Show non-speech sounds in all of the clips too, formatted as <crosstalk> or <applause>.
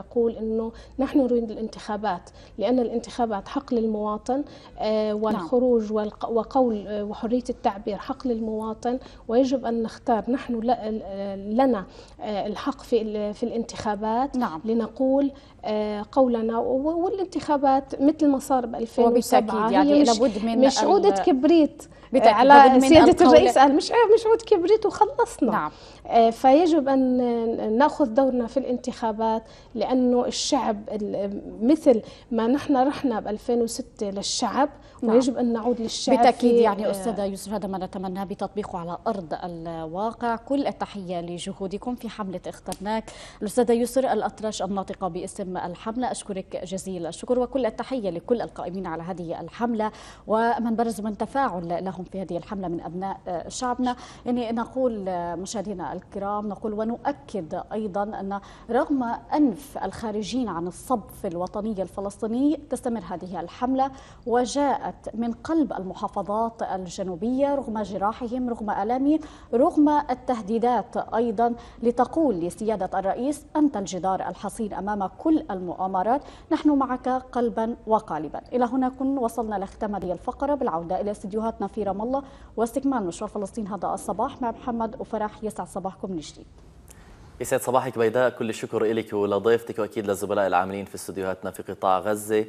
أقول أنه نحن نريد الانتخابات لأن الانتخابات حق للمواطن آه، نعم. والخروج وقول آه، وحرية التعبير حق للمواطن ويجب أن نختار نحن لنا آه، الحق في في الانتخابات نعم. لنقول قولنا والانتخابات مثل ما صار ب 2007 يعني لابد من مش عودة كبريت على سيادة الرئيس قال مش مش عود كبريت وخلصنا نعم. فيجب أن نأخذ دورنا في الانتخابات لأن لأنه الشعب مثل ما نحن رحنا ب 2006 للشعب نعم. ويجب أن نعود للشعب بالتأكيد يعني آه، أستاذة يوسف هذا ما نتمناه بتطبيقه على أرض الواقع كل التحية لجهودكم في حملة اخترناك الأستاذة يسر الأطرش الناطقة باسم الحملة أشكرك جزيل الشكر وكل التحية لكل القائمين على هذه الحملة ومن برز من تفاعل لهم في هذه الحملة من أبناء آه، شعبنا يعني نقول آه، مشاهدينا الكرام نقول ونؤكد أيضا أن رغم أنف الخارجين عن الصب الوطني الفلسطيني تستمر هذه الحملة وجاء جاءت من قلب المحافظات الجنوبية رغم جراحهم رغم ألامهم رغم التهديدات أيضا لتقول لسيادة الرئيس أنت الجدار الحصين أمام كل المؤامرات نحن معك قلبا وقالبا إلى هنا كن وصلنا لختام هذه الفقرة بالعودة إلى استديوهاتنا في رام الله واستكمال مشوار فلسطين هذا الصباح مع محمد وفرح يسعد صباحكم من جديد يسعد صباحك بيداء كل الشكر لك ولضيفتك واكيد للزملاء العاملين في استديوهاتنا في قطاع غزه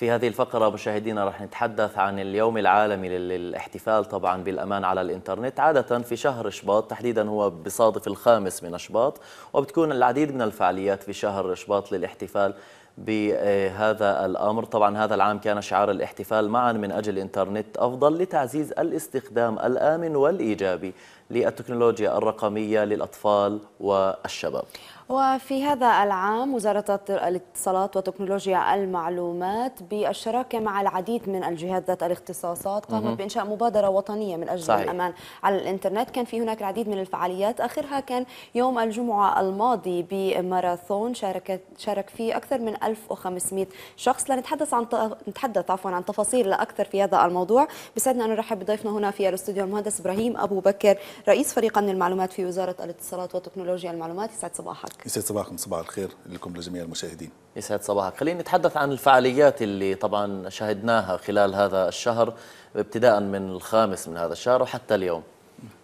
في هذه الفقرة مشاهدينا رح نتحدث عن اليوم العالمي للاحتفال طبعا بالأمان على الإنترنت عادة في شهر شباط تحديدا هو بصادف الخامس من شباط وبتكون العديد من الفعاليات في شهر شباط للاحتفال بهذا الأمر طبعا هذا العام كان شعار الاحتفال معا من أجل إنترنت أفضل لتعزيز الاستخدام الآمن والإيجابي للتكنولوجيا الرقمية للأطفال والشباب وفي هذا العام وزارة الاتصالات وتكنولوجيا المعلومات بالشراكة مع العديد من الجهات ذات الاختصاصات قامت بإنشاء مبادرة وطنية من أجل صحيح. الأمان على الإنترنت كان في هناك العديد من الفعاليات آخرها كان يوم الجمعة الماضي بماراثون شاركت شارك فيه أكثر من 1500 شخص لنتحدث عن نتحدث عفوا عن تفاصيل أكثر في هذا الموضوع بسعدنا أن نرحب بضيفنا هنا في الاستوديو المهندس إبراهيم أبو بكر رئيس فريق أمن المعلومات في وزارة الاتصالات وتكنولوجيا المعلومات يسعد صباحك يسعد صباحكم صباح الخير لكم لجميع المشاهدين يسعد صباحك خلينا نتحدث عن الفعاليات اللي طبعا شهدناها خلال هذا الشهر ابتداء من الخامس من هذا الشهر وحتى اليوم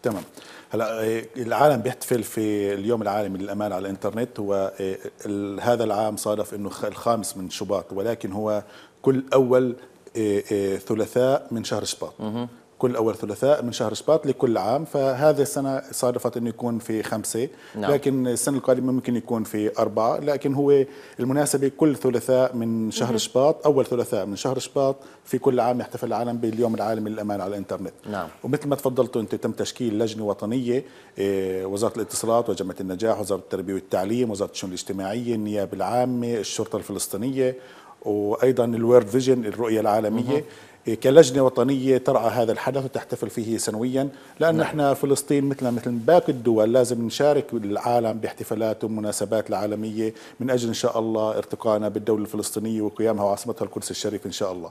تمام هلا إيه، العالم بيحتفل في اليوم العالمي للامان على الانترنت هو إيه، هذا العام صادف انه الخامس من شباط ولكن هو كل اول إيه، ثلاثاء من شهر شباط كل اول ثلاثاء من شهر شباط لكل عام فهذه السنه صادفت انه يكون في خمسه نعم. لكن السنه القادمه ممكن يكون في اربعه لكن هو المناسبه كل ثلاثاء من شهر شباط اول ثلاثاء من شهر شباط في كل عام يحتفل العالم باليوم العالمي للامان على الانترنت نعم. ومثل ما تفضلتوا انت تم تشكيل لجنه وطنيه إيه، وزاره الاتصالات وجامعه النجاح وزاره التربيه والتعليم وزاره الشؤون الاجتماعيه النيابه العامه الشرطه الفلسطينيه وايضا الورد فيجن الرؤيه العالميه إيه، كلجنه وطنيه ترعى هذا الحدث وتحتفل فيه سنويا لان نحن نعم. فلسطين مثلنا مثل باقي الدول لازم نشارك العالم باحتفالات ومناسبات العالميه من اجل ان شاء الله ارتقائنا بالدوله الفلسطينيه وقيامها وعاصمتها القدس الشريف ان شاء الله.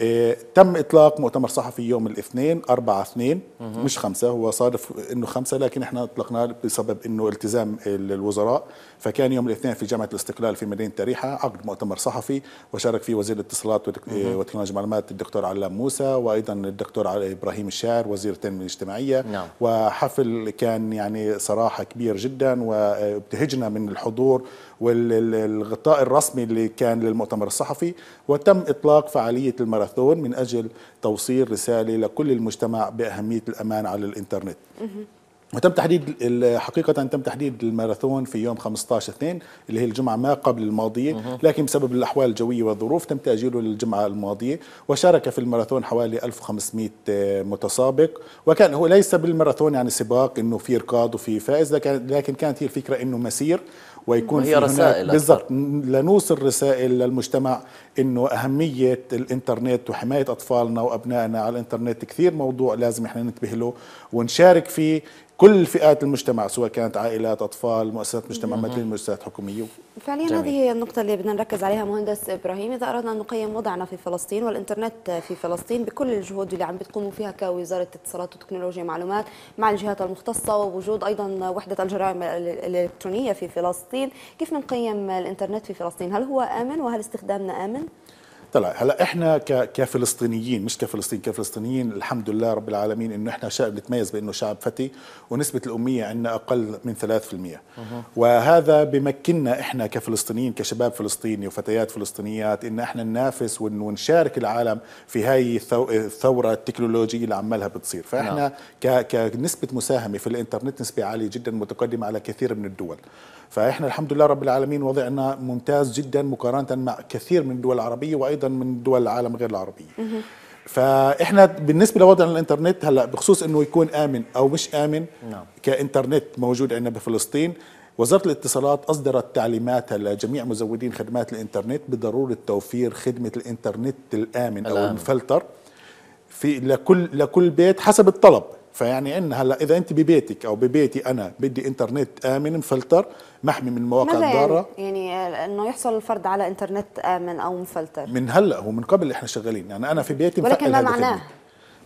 إيه، تم اطلاق مؤتمر صحفي يوم الاثنين 4 2 مش خمسة هو صادف انه خمسة لكن احنا اطلقناه بسبب انه التزام الوزراء فكان يوم الاثنين في جامعه الاستقلال في مدينه تريحه عقد مؤتمر صحفي وشارك فيه وزير الاتصالات إيه، وتكنولوجيا المعلومات الدكتور علام موسى وايضا الدكتور ابراهيم الشاعر وزير التنميه الاجتماعيه نعم. وحفل كان يعني صراحه كبير جدا وابتهجنا من الحضور والغطاء الرسمي اللي كان للمؤتمر الصحفي وتم إطلاق فعالية الماراثون من أجل توصيل رسالة لكل المجتمع بأهمية الأمان على الإنترنت وتم تحديد حقيقة تم تحديد الماراثون في يوم 15 2 اللي هي الجمعة ما قبل الماضية لكن بسبب الأحوال الجوية والظروف تم تأجيله للجمعة الماضية وشارك في الماراثون حوالي 1500 آه، متسابق وكان هو ليس بالماراثون يعني سباق انه في ركاض وفي فائز لكن كانت هي الفكرة انه مسير ويكون هي رسائل بالضبط لنوصل رسائل للمجتمع انه اهميه الانترنت وحمايه اطفالنا وابنائنا على الانترنت كثير موضوع لازم احنا ننتبه له ونشارك فيه كل فئات المجتمع سواء كانت عائلات اطفال مؤسسات مجتمع مدني مؤسسات حكوميه فعليا جميل. هذه هي النقطه اللي بدنا نركز عليها مهندس ابراهيم اذا اردنا ان نقيم وضعنا في فلسطين والانترنت في فلسطين بكل الجهود اللي عم بتقوموا فيها كوزاره اتصالات وتكنولوجيا معلومات مع الجهات المختصه ووجود ايضا وحده الجرائم الالكترونيه في فلسطين كيف بنقيم الانترنت في فلسطين هل هو امن وهل استخدامنا امن طلع هلا احنا كفلسطينيين مش كفلسطين كفلسطينيين الحمد لله رب العالمين انه احنا شعب نتميز بانه شعب فتي ونسبه الاميه عندنا اقل من 3% وهذا بمكننا احنا كفلسطينيين كشباب فلسطيني وفتيات فلسطينيات ان احنا ننافس ونشارك العالم في هاي الثوره التكنولوجيه اللي عمالها بتصير فاحنا نعم. كنسبه مساهمه في الانترنت نسبه عاليه جدا متقدمه على كثير من الدول فاحنا الحمد لله رب العالمين وضعنا ممتاز جدا مقارنه مع كثير من الدول العربيه وايضا من دول العالم غير العربيه فاحنا بالنسبه لوضعنا الانترنت هلا بخصوص انه يكون امن او مش امن نعم. كانترنت موجود عندنا بفلسطين وزارة الاتصالات أصدرت تعليماتها لجميع مزودين خدمات الإنترنت بضرورة توفير خدمة الإنترنت الآمن, الآمن. أو المفلتر في لكل لكل بيت حسب الطلب فيعني ان هلا اذا انت ببيتك او ببيتي انا بدي انترنت امن مفلتر محمي من مواقع الضاره يعني, يعني آه، انه يحصل الفرد على انترنت امن او مفلتر من هلا هو من قبل احنا شغالين يعني انا في بيتي ولكن ما معناه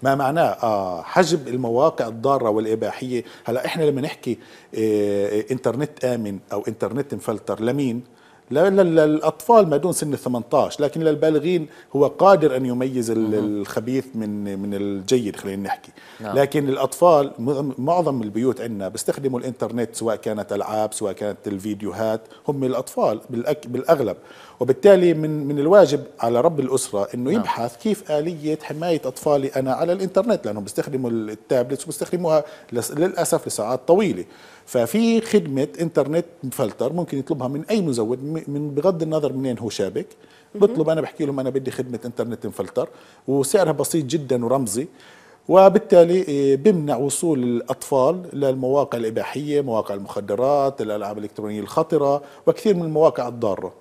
ما معناه آه حجب المواقع الضاره والاباحيه هلا احنا لما نحكي إيه انترنت امن او انترنت مفلتر لمين لا للاطفال ما دون سن 18 لكن للبالغين هو قادر ان يميز الخبيث من من الجيد خلينا نحكي نعم. لكن الاطفال معظم البيوت عندنا بيستخدموا الانترنت سواء كانت العاب سواء كانت الفيديوهات هم الاطفال بالاغلب وبالتالي من من الواجب على رب الاسره انه نعم. يبحث كيف اليه حمايه اطفالي انا على الانترنت لانهم بيستخدموا التابلتس وبيستخدموها للاسف لساعات طويله ففي خدمه انترنت مفلتر ممكن يطلبها من اي مزود من بغض النظر منين هو شابك بطلب انا بحكي لهم انا بدي خدمه انترنت مفلتر وسعرها بسيط جدا ورمزي وبالتالي إيه، بمنع وصول الاطفال للمواقع الاباحيه مواقع المخدرات الالعاب الالكترونيه الخطره وكثير من المواقع الضاره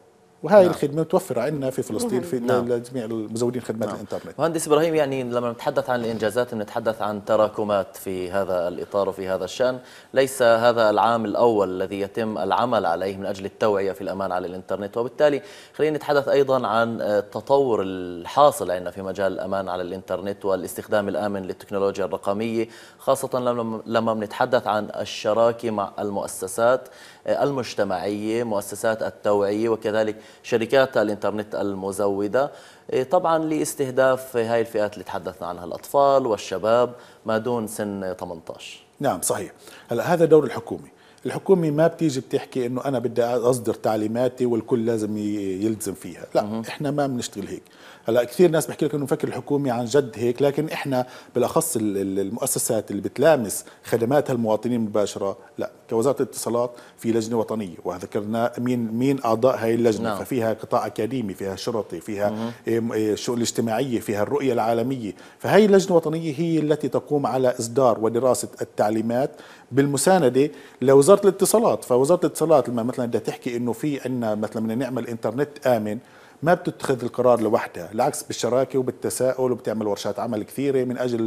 وهي نعم. الخدمه متوفره عندنا في فلسطين في نعم. لجميع المزودين خدمات نعم. الانترنت مهندس ابراهيم يعني لما نتحدث عن الانجازات بنتحدث عن تراكمات في هذا الاطار وفي هذا الشان ليس هذا العام الاول الذي يتم العمل عليه من اجل التوعيه في الامان على الانترنت وبالتالي خلينا نتحدث ايضا عن آه، التطور الحاصل عندنا في مجال الامان على الانترنت والاستخدام الامن للتكنولوجيا الرقميه خاصه لما بنتحدث عن الشراكه مع المؤسسات المجتمعية مؤسسات التوعية وكذلك شركات الإنترنت المزودة إيه، طبعا لاستهداف هاي الفئات اللي تحدثنا عنها الأطفال والشباب ما دون سن 18 نعم صحيح هلا هذا دور الحكومة الحكومة ما بتيجي بتحكي انه انا بدي اصدر تعليماتي والكل لازم يلزم فيها لا احنا ما بنشتغل هيك هلا كثير ناس بحكي لك انه مفكر الحكومي عن جد هيك لكن احنا بالاخص المؤسسات اللي بتلامس خدماتها المواطنين مباشره لا كوزاره الاتصالات في لجنه وطنيه وذكرنا مين مين اعضاء هاي اللجنه نعم. ففيها قطاع اكاديمي فيها شرطي فيها إيه، الشؤون الاجتماعيه فيها الرؤيه العالميه فهي اللجنه الوطنيه هي التي تقوم على اصدار ودراسه التعليمات بالمسانده لوزاره الاتصالات فوزاره الاتصالات لما مثلا بدها تحكي انه في عندنا مثلا بدنا نعمل انترنت امن ما بتتخذ القرار لوحدها العكس بالشراكة وبالتساؤل وبتعمل ورشات عمل كثيرة من أجل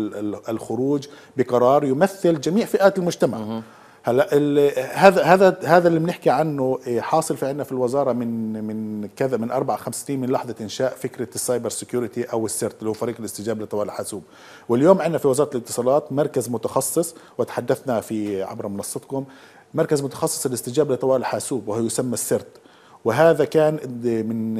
الخروج بقرار يمثل جميع فئات المجتمع هلا هذا هذا هذا اللي بنحكي عنه إيه، حاصل في عندنا في الوزاره من من كذا من اربع خمس سنين من لحظه انشاء فكره السايبر سيكيورتي او السيرت اللي هو فريق الاستجابه لطوارئ الحاسوب واليوم عندنا في وزاره الاتصالات مركز متخصص وتحدثنا في عبر منصتكم مركز متخصص الاستجابه لطوارئ الحاسوب وهو يسمى السيرت وهذا كان من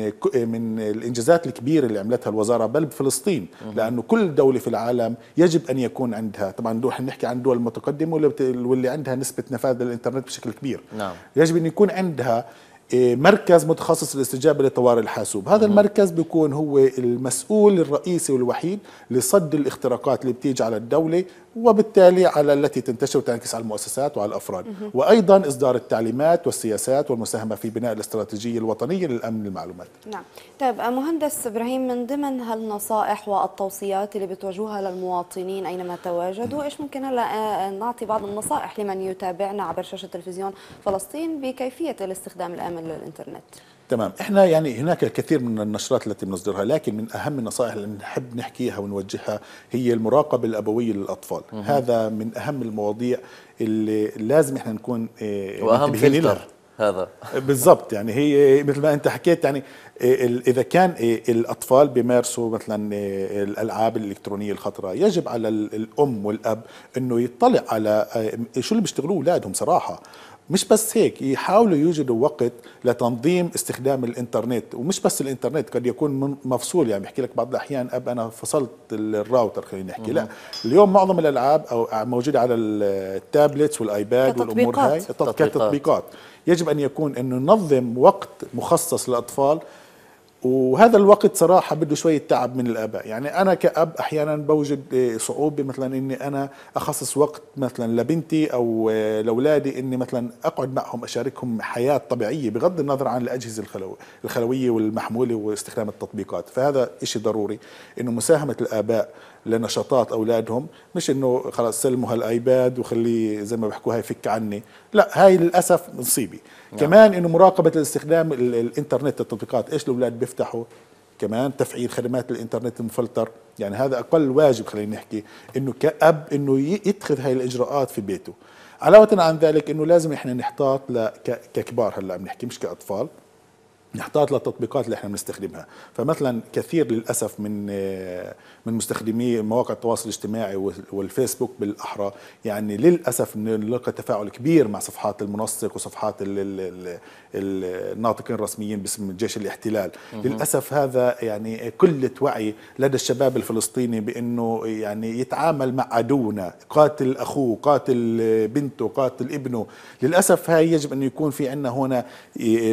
من الانجازات الكبيره اللي عملتها الوزاره بل بفلسطين لانه كل دوله في العالم يجب ان يكون عندها طبعا نروح نحكي عن دول متقدمه واللي عندها نسبه نفاذ للانترنت بشكل كبير نعم. يجب ان يكون عندها إيه، مركز متخصص للاستجابه لطوارئ الحاسوب، هذا المركز بيكون هو المسؤول الرئيسي والوحيد لصد الاختراقات اللي بتيجي على الدوله وبالتالي على التي تنتشر وتنعكس على المؤسسات وعلى الافراد، وايضا اصدار التعليمات والسياسات والمساهمه في بناء الاستراتيجيه الوطنيه للامن المعلومات. نعم، طيب مهندس ابراهيم من ضمن هالنصائح والتوصيات اللي بتوجهوها للمواطنين اينما تواجدوا، ايش ممكن هلا آه، آه، نعطي بعض النصائح لمن يتابعنا عبر شاشه تلفزيون فلسطين بكيفيه الاستخدام الامن للانترنت؟ تمام احنا يعني هناك الكثير من النشرات التي بنصدرها لكن من اهم النصائح اللي نحب نحكيها ونوجهها هي المراقبه الابويه للاطفال مم. هذا من اهم المواضيع اللي لازم احنا نكون آه، واهم فلتر هذا بالضبط يعني هي مثل ما انت حكيت يعني آه، اذا كان آه، الاطفال بيمارسوا مثلا الالعاب الالكترونيه الخطره يجب على الام والاب انه يطلع على شو اللي بيشتغلوه اولادهم صراحه مش بس هيك يحاولوا يوجدوا وقت لتنظيم استخدام الانترنت ومش بس الانترنت قد يكون مفصول يعني بحكي لك بعض الاحيان اب انا فصلت الراوتر خلينا نحكي لا اليوم معظم الالعاب او موجوده على التابلتس والايباد والامور هاي كتطبيقات يجب ان يكون انه ننظم وقت مخصص للاطفال وهذا الوقت صراحه بده شويه تعب من الاباء يعني انا كاب احيانا بوجد صعوبه مثلا اني انا اخصص وقت مثلا لبنتي او لاولادي اني مثلا اقعد معهم اشاركهم حياه طبيعيه بغض النظر عن الاجهزه الخلويه الخلويه والمحموله واستخدام التطبيقات فهذا شيء ضروري انه مساهمه الاباء لنشاطات اولادهم مش انه خلاص سلموا هالايباد وخليه زي ما بحكوا هاي فك عني لا هاي للاسف مصيبه نعم. كمان انه مراقبه الاستخدام الانترنت التطبيقات ايش الاولاد بيفتحوا كمان تفعيل خدمات الانترنت المفلتر يعني هذا اقل واجب خلينا نحكي انه كاب انه يتخذ هاي الاجراءات في بيته علاوه عن ذلك انه لازم احنا نحتاط ككبار هلا عم نحكي مش كاطفال نحتاط للتطبيقات اللي احنا بنستخدمها فمثلا كثير للاسف من آه، من مستخدمي مواقع التواصل الاجتماعي والفيسبوك بالاحرى يعني للاسف نلقى تفاعل كبير مع صفحات المنسق وصفحات الناطقين الرسميين باسم جيش الاحتلال للاسف هذا يعني قله وعي لدى الشباب الفلسطيني بانه يعني يتعامل مع عدونا قاتل اخوه قاتل بنته قاتل ابنه للاسف هاي يجب انه يكون في عندنا هنا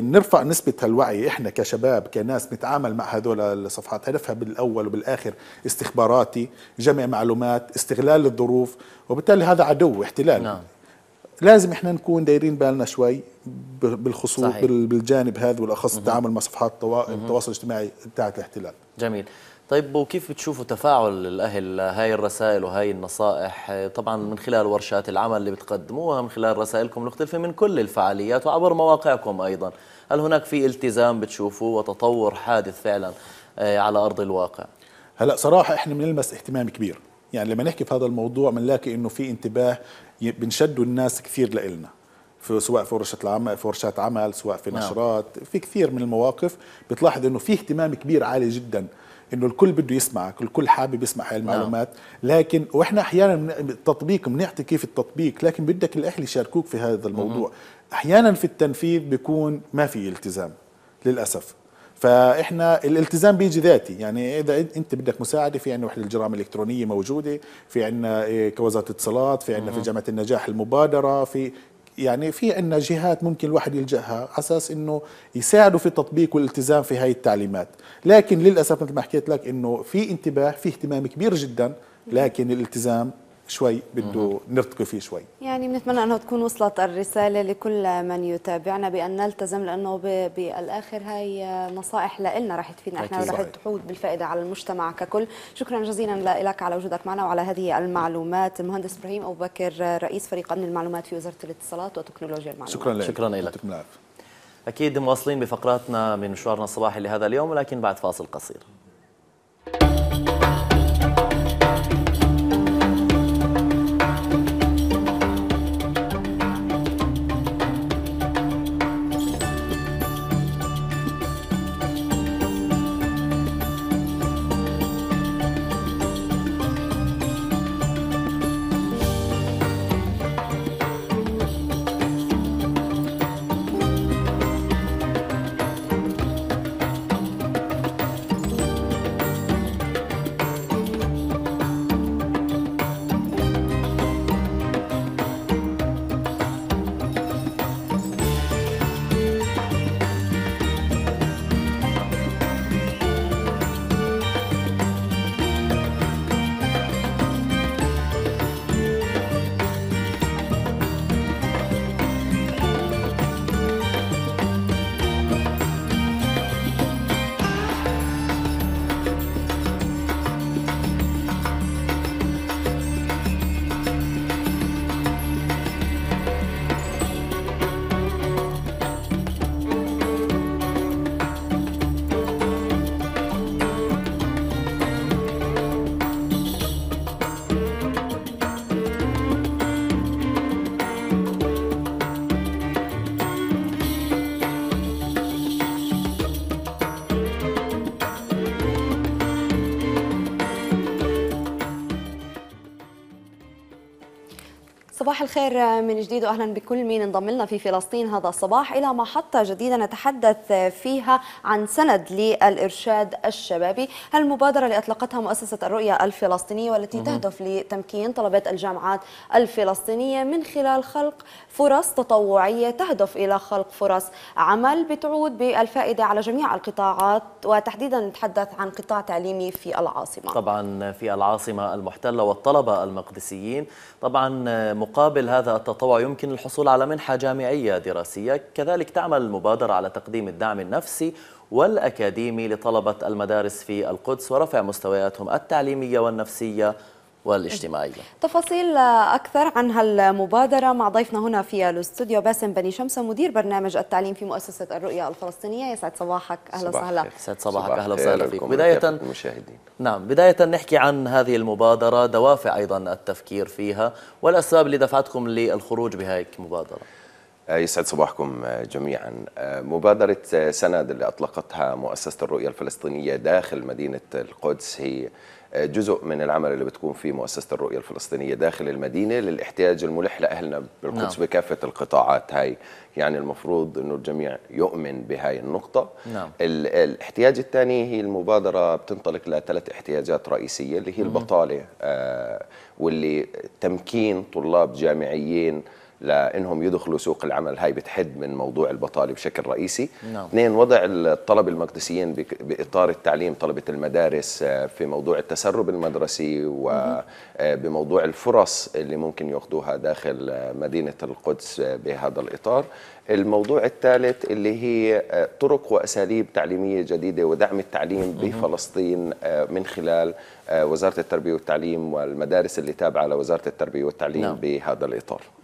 نرفع نسبه هالوعي احنا كشباب كناس نتعامل مع هذول الصفحات هدفها بالاول وبالاخر استخدام استخباراتي جمع معلومات استغلال الظروف وبالتالي هذا عدو احتلال نعم. لازم احنا نكون دايرين بالنا شوي بالخصوص صحيح. بالجانب هذا والاخص التعامل مع صفحات التواصل الاجتماعي بتاعت الاحتلال جميل طيب وكيف بتشوفوا تفاعل الاهل لهي الرسائل وهي النصائح طبعا من خلال ورشات العمل اللي بتقدموها من خلال رسائلكم المختلفه من كل الفعاليات وعبر مواقعكم ايضا هل هناك في التزام بتشوفوه وتطور حادث فعلا آه، على ارض الواقع هلا صراحه احنا بنلمس اهتمام كبير يعني لما نحكي في هذا الموضوع بنلاقي انه في انتباه بنشدوا الناس كثير لإلنا في سواء في ورشة العمل في ورشات عمل سواء في نعم. نشرات في كثير من المواقف بتلاحظ انه في اهتمام كبير عالي جدا انه الكل بده يسمعك الكل حابب يسمع هاي نعم. المعلومات لكن واحنا احيانا من التطبيق بنعطي كيف التطبيق لكن بدك الاهل يشاركوك في هذا الموضوع احيانا في التنفيذ بيكون ما في التزام للاسف فاحنا الالتزام بيجي ذاتي يعني اذا انت بدك مساعده في عندنا وحده الجرائم الالكترونيه موجوده في عندنا إيه، كوزاره اتصالات في عندنا في جامعه النجاح المبادره في يعني في عندنا جهات ممكن الواحد يلجاها على اساس انه يساعدوا في التطبيق والالتزام في هاي التعليمات لكن للاسف مثل ما حكيت لك انه في انتباه في اهتمام كبير جدا لكن الالتزام شوي بده نرتقي فيه شوي يعني بنتمنى انه تكون وصلت الرساله لكل من يتابعنا بان نلتزم لانه بالاخر هاي نصائح لنا رح تفيدنا احنا ورح تعود بالفائده على المجتمع ككل شكرا جزيلا لك على وجودك معنا وعلى هذه المعلومات المهندس ابراهيم ابو بكر رئيس فريق امن المعلومات في وزاره الاتصالات وتكنولوجيا المعلومات شكرا لك شكرا لك اكيد مواصلين بفقراتنا من مشوارنا الصباحي لهذا اليوم ولكن بعد فاصل قصير صباح الخير من جديد واهلا بكل مين انضم لنا في فلسطين هذا الصباح الى محطه جديده نتحدث فيها عن سند للارشاد الشبابي، المبادره اللي اطلقتها مؤسسه الرؤيه الفلسطينيه والتي تهدف لتمكين طلبه الجامعات الفلسطينيه من خلال خلق فرص تطوعيه تهدف الى خلق فرص عمل بتعود بالفائده على جميع القطاعات وتحديدا نتحدث عن قطاع تعليمي في العاصمه. طبعا في العاصمه المحتله والطلبه المقدسيين طبعا مقابل هذا التطوع يمكن الحصول على منحة جامعية دراسية كذلك تعمل المبادرة على تقديم الدعم النفسي والأكاديمي لطلبة المدارس في القدس ورفع مستوياتهم التعليمية والنفسية والاجتماعية إيه، تفاصيل أكثر عن هالمبادرة مع ضيفنا هنا في الاستوديو باسم بني شمسة مدير برنامج التعليم في مؤسسة الرؤية الفلسطينية يسعد صباحك أهلا وسهلا يسعد صباحك أهلا وسهلا فيك بداية المشاهدين نعم بداية نحكي عن هذه المبادرة دوافع أيضا التفكير فيها والأسباب اللي دفعتكم للخروج بهيك مبادره. آه، يسعد صباحكم آه، جميعا آه، مبادرة سند اللي أطلقتها مؤسسة الرؤية الفلسطينية داخل مدينة القدس هي جزء من العمل اللي بتقوم فيه مؤسسه الرؤيه الفلسطينيه داخل المدينه للاحتياج الملح لاهلنا بالقدس نعم. بكافه القطاعات هاي يعني المفروض انه الجميع يؤمن بهاي النقطه نعم. الاحتياج الثاني هي المبادره بتنطلق لثلاث احتياجات رئيسيه اللي هي البطاله آه واللي تمكين طلاب جامعيين لانهم يدخلوا سوق العمل هاي بتحد من موضوع البطاله بشكل رئيسي نعم. اثنين وضع الطلبه المقدسيين باطار التعليم طلبه المدارس آه، في موضوع التسرب المدرسي وبموضوع آه، الفرص اللي ممكن ياخذوها داخل آه، مدينه القدس بهذا الاطار الموضوع الثالث اللي هي طرق واساليب تعليميه جديده ودعم التعليم بفلسطين من خلال آه، وزارة التربية والتعليم والمدارس اللي تابعة لوزارة التربية والتعليم نعم. بهذا الإطار <laughs>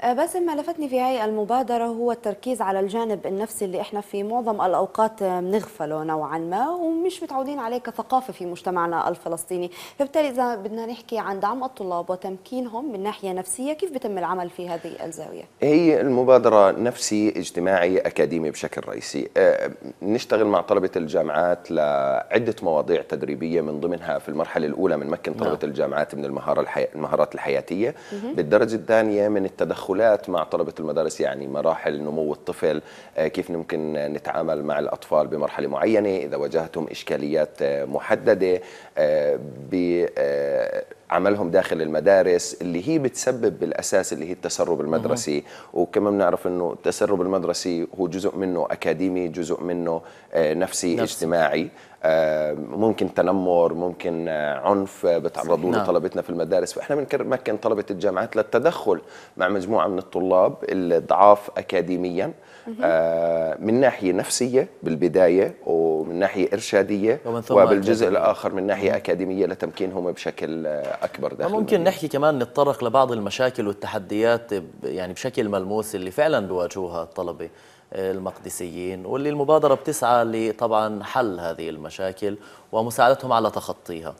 آه، باسم ما لفتني في هاي المبادرة هو التركيز على الجانب النفسي اللي إحنا في معظم الأوقات بنغفله نوعا ما ومش متعودين عليه كثقافة في مجتمعنا الفلسطيني فبالتالي إذا بدنا نحكي عن دعم الطلاب وتمكينهم من ناحية نفسية كيف بتم العمل في هذه الزاوية؟ هي المبادرة نفسي اجتماعي أكاديمي بشكل رئيسي آه، نشتغل مع طلبة الجامعات لعدة مواضيع تدريبية من ضمنها في المرحله الاولى من مكن طلبه نعم. الجامعات من المهاره الحي... المهارات الحياتيه بالدرجه الثانيه من التدخلات مع طلبه المدارس يعني مراحل نمو الطفل آه، كيف ممكن نتعامل مع الاطفال بمرحله معينه اذا واجهتهم اشكاليات آه، محدده آه، عملهم داخل المدارس اللي هي بتسبب بالاساس اللي هي التسرب المدرسي وكمان بنعرف انه التسرب المدرسي هو جزء منه اكاديمي جزء منه نفسي نفسي. اجتماعي آه، ممكن تنمر ممكن آه، عنف آه، بتعرضوا نعم. له طلبتنا في المدارس فاحنا بنمكن طلبه الجامعات للتدخل مع مجموعه من الطلاب الضعاف اكاديميا من ناحيه نفسيه بالبدايه ومن ناحيه ارشاديه ومن ثم وبالجزء أكاديمية. الاخر من ناحيه اكاديميه لتمكينهم بشكل اكبر داخل ممكن المدينة. نحكي كمان نتطرق لبعض المشاكل والتحديات يعني بشكل ملموس اللي فعلا بواجهوها الطلبه المقدسيين واللي المبادرة بتسعى لطبعا حل هذه المشاكل ومساعدتهم على تخطيها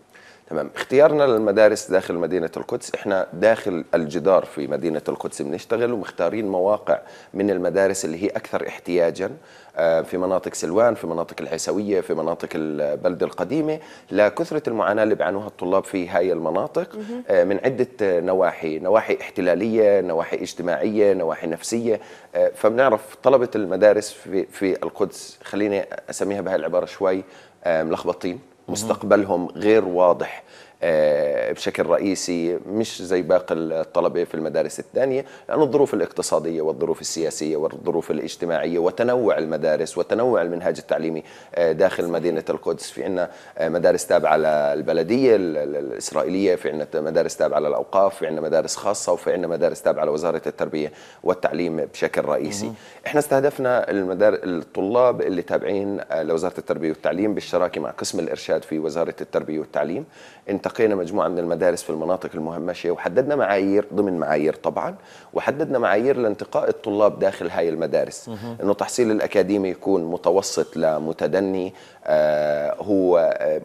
تمام اختيارنا للمدارس داخل مدينة القدس احنا داخل الجدار في مدينة القدس بنشتغل ومختارين مواقع من المدارس اللي هي أكثر احتياجا آه، في مناطق سلوان في مناطق العيسوية في مناطق البلدة القديمة لكثرة المعاناة اللي بيعانوها الطلاب في هاي المناطق آه، من عدة نواحي نواحي احتلالية نواحي اجتماعية نواحي نفسية آه، فبنعرف طلبة المدارس في, في القدس خليني أسميها بهاي العبارة شوي ملخبطين مستقبلهم غير واضح آه، بشكل رئيسي مش زي باقي الطلبة في المدارس الثانية لأن يعني الظروف الاقتصادية والظروف السياسية والظروف الاجتماعية وتنوع المدارس وتنوع المنهاج التعليمي آه، داخل مدينة القدس في عنا آه، مدارس تابعة للبلدية الإسرائيلية في عنا مدارس تابعة للأوقاف في عنا مدارس خاصة وفي عنا مدارس تابعة لوزارة التربية والتعليم بشكل رئيسي احنا استهدفنا المدار... الطلاب اللي تابعين لوزارة التربية والتعليم بالشراكة مع قسم الإرشاد في وزارة التربية والتعليم انتقينا مجموعه من المدارس في المناطق المهمشه وحددنا معايير ضمن معايير طبعا وحددنا معايير لانتقاء الطلاب داخل هاي المدارس انه التحصيل الاكاديمي يكون متوسط لمتدني آه هو آه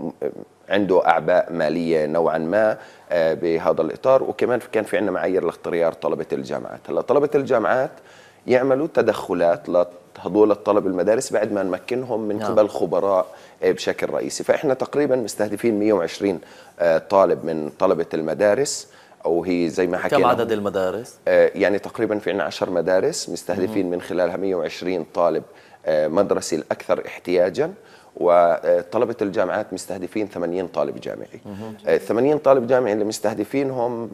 عنده اعباء ماليه نوعا ما آه بهذا الاطار وكمان كان في عندنا معايير لاختيار طلبه الجامعات هلا طلبه الجامعات يعملوا تدخلات لهذول الطلب المدارس بعد ما نمكنهم من نعم. قبل خبراء إيه بشكل رئيسي فإحنا تقريبا مستهدفين 120 آه، طالب من طلبة المدارس أو هي زي ما حكينا كم عدد المدارس؟ آه، يعني تقريبا في عنا 10 مدارس مستهدفين من خلالها 120 طالب آه، مدرسي الأكثر احتياجاً وطلبة الجامعات مستهدفين 80 طالب جامعي 80 طالب جامعي اللي مستهدفينهم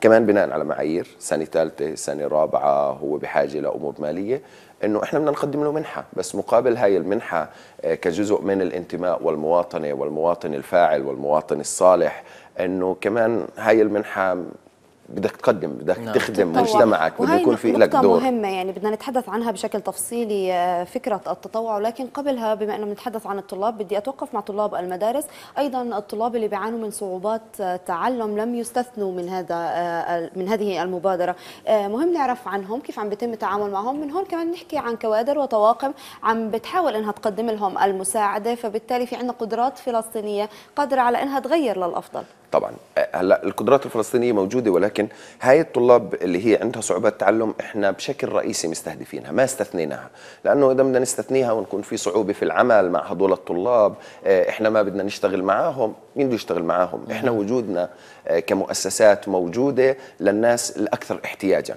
كمان بناء على معايير سنه ثالثه سنه رابعه هو بحاجه لامور ماليه انه احنا بدنا نقدم له منحه بس مقابل هاي المنحه آه، كجزء من الانتماء والمواطنه والمواطن الفاعل والمواطن الصالح انه كمان هاي المنحه بدك تقدم بدك نعم. تخدم التطوع. طيب. مجتمعك بده يكون في لك دور مهمة يعني بدنا نتحدث عنها بشكل تفصيلي آه، فكرة التطوع ولكن قبلها بما أنه بنتحدث عن الطلاب بدي أتوقف مع طلاب المدارس أيضا الطلاب اللي بيعانوا من صعوبات آه، تعلم لم يستثنوا من هذا آه، من هذه المبادرة مهم نعرف عنهم كيف عم بيتم التعامل معهم من هون كمان نحكي عن كوادر وطواقم عم بتحاول أنها تقدم لهم المساعدة فبالتالي في عندنا قدرات فلسطينية قادرة على أنها تغير للأفضل طبعا أه، هلا القدرات الفلسطينيه موجوده ولكن هاي الطلاب اللي هي عندها صعوبات تعلم احنا بشكل رئيسي مستهدفينها ما استثنيناها لانه اذا بدنا نستثنيها ونكون في صعوبه في العمل مع هدول الطلاب أه، احنا ما بدنا نشتغل معاهم مين بده يشتغل معاهم احنا نعم. وجودنا آه، كمؤسسات موجودة للناس الأكثر احتياجا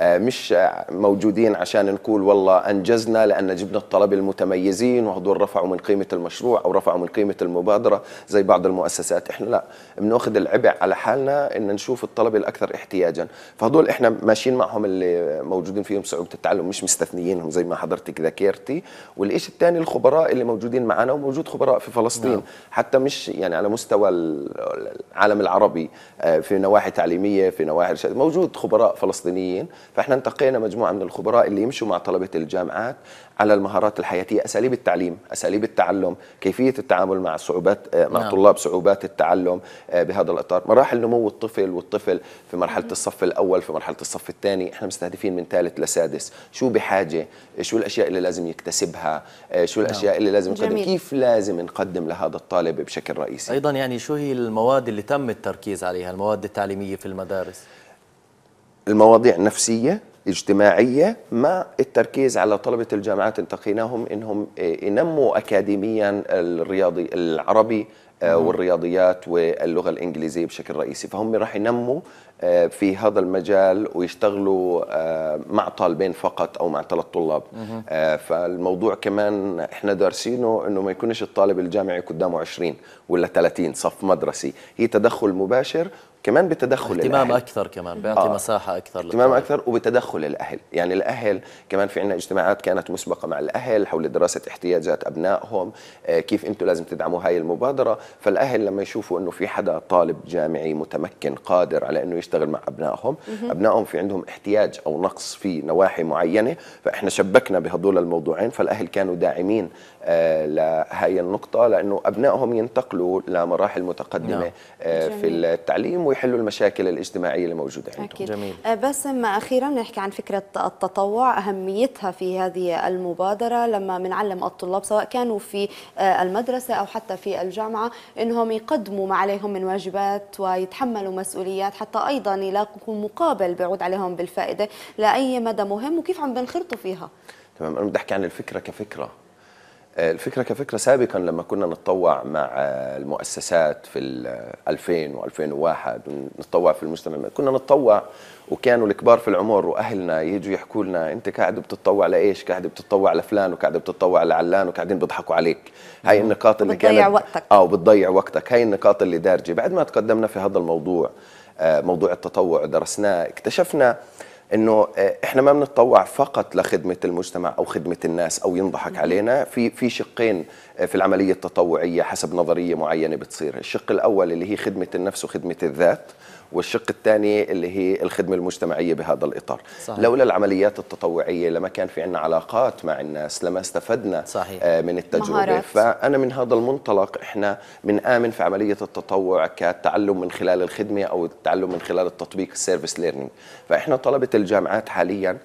آه، مش موجودين عشان نقول والله أنجزنا لأن جبنا الطلبة المتميزين وهدول رفعوا من قيمة المشروع أو رفعوا من قيمة المبادرة زي بعض المؤسسات إحنا لا بناخذ العبء على حالنا إن نشوف الطلبة الأكثر احتياجا فهدول إحنا ماشيين معهم اللي موجودين فيهم صعوبة التعلم مش مستثنيينهم زي ما حضرتك ذكرتي والإشي الثاني الخبراء اللي موجودين معنا وموجود خبراء في فلسطين نعم. حتى مش يعني على مستوى العالم العربي آه، في نواحي تعليميه في نواحي رشاد موجود خبراء فلسطينيين فاحنا انتقينا مجموعه من الخبراء اللي يمشوا مع طلبه الجامعات على المهارات الحياتيه اساليب التعليم اساليب التعلم كيفيه التعامل مع صعوبات آه، مع نعم. طلاب صعوبات التعلم آه، بهذا الاطار مراحل نمو الطفل والطفل في مرحله الصف الاول في مرحله الصف الثاني احنا مستهدفين من ثالث لسادس شو بحاجه آه، شو الاشياء اللي لازم يكتسبها شو نعم. الاشياء اللي لازم نقدم جميل. كيف لازم نقدم لهذا الطالب بشكل رئيسي ايضا يعني شو هي المواد اللي تم التركيز عليها المواد التعليميه في المدارس المواضيع النفسية اجتماعيه مع التركيز على طلبه الجامعات التقيناهم انهم إيه، ينموا اكاديميا الرياضي العربي آه، والرياضيات واللغه الانجليزيه بشكل رئيسي فهم راح ينموا آه، في هذا المجال ويشتغلوا آه، مع طالبين فقط او مع ثلاث طلاب فالموضوع كمان احنا دارسينه انه ما يكونش الطالب الجامعي قدامه 20 ولا 30 صف مدرسي هي تدخل مباشر كمان بالتدخل اهتمام الأهل. اكثر كمان بيعطي آه. مساحه اكثر اهتمام اكثر وبتدخل الاهل يعني الاهل كمان في عندنا اجتماعات كانت مسبقه مع الاهل حول دراسه احتياجات ابنائهم آه كيف انتم لازم تدعموا هاي المبادره فالاهل لما يشوفوا انه في حدا طالب جامعي متمكن قادر على انه يشتغل مع ابنائهم ابنائهم في عندهم احتياج او نقص في نواحي معينه فاحنا شبكنا بهدول الموضوعين فالاهل كانوا داعمين آه، لهي النقطة لأنه أبنائهم ينتقلوا لمراحل متقدمة نعم. آه، في التعليم ويحلوا المشاكل الاجتماعية اللي موجودة عندهم أكيد. جميل. آه، باسم أخيرا نحكي عن فكرة التطوع أهميتها في هذه المبادرة لما بنعلم الطلاب سواء كانوا في المدرسة أو حتى في الجامعة أنهم يقدموا ما عليهم من واجبات ويتحملوا مسؤوليات حتى أيضا يلاقوا مقابل بيعود عليهم بالفائدة لأي مدى مهم وكيف عم بنخرطوا فيها تمام أنا بدي أحكي عن الفكرة كفكرة الفكره كفكره سابقا لما كنا نتطوع مع المؤسسات في 2000 و2001 نتطوع في المجتمع كنا نتطوع وكانوا الكبار في العمر واهلنا يجوا يحكوا لنا انت قاعد بتتطوع لايش؟ قاعد بتتطوع لفلان وقاعد بتتطوع لعلان وقاعدين بيضحكوا عليك، هاي النقاط اللي بتضيع كانت وقتك اه بتضيع وقتك، هاي النقاط اللي دارجه، بعد ما تقدمنا في هذا الموضوع آه، موضوع التطوع درسناه اكتشفنا انه آه، احنا ما بنتطوع فقط لخدمه المجتمع او خدمه الناس او ينضحك علينا في في شقين آه، في العمليه التطوعيه حسب نظريه معينه بتصير الشق الاول اللي هي خدمه النفس وخدمه الذات والشق الثاني اللي هي الخدمة المجتمعية بهذا الإطار صحيح. لولا العمليات التطوعية لما كان في عنا علاقات مع الناس لما استفدنا صحيح. آه، من التجربة مهارات. فأنا من هذا المنطلق إحنا من آمن في عملية التطوع كتعلم من خلال الخدمة أو التعلم من خلال التطبيق السيرفيس ليرنينج فإحنا طلبة الجامعات حالياً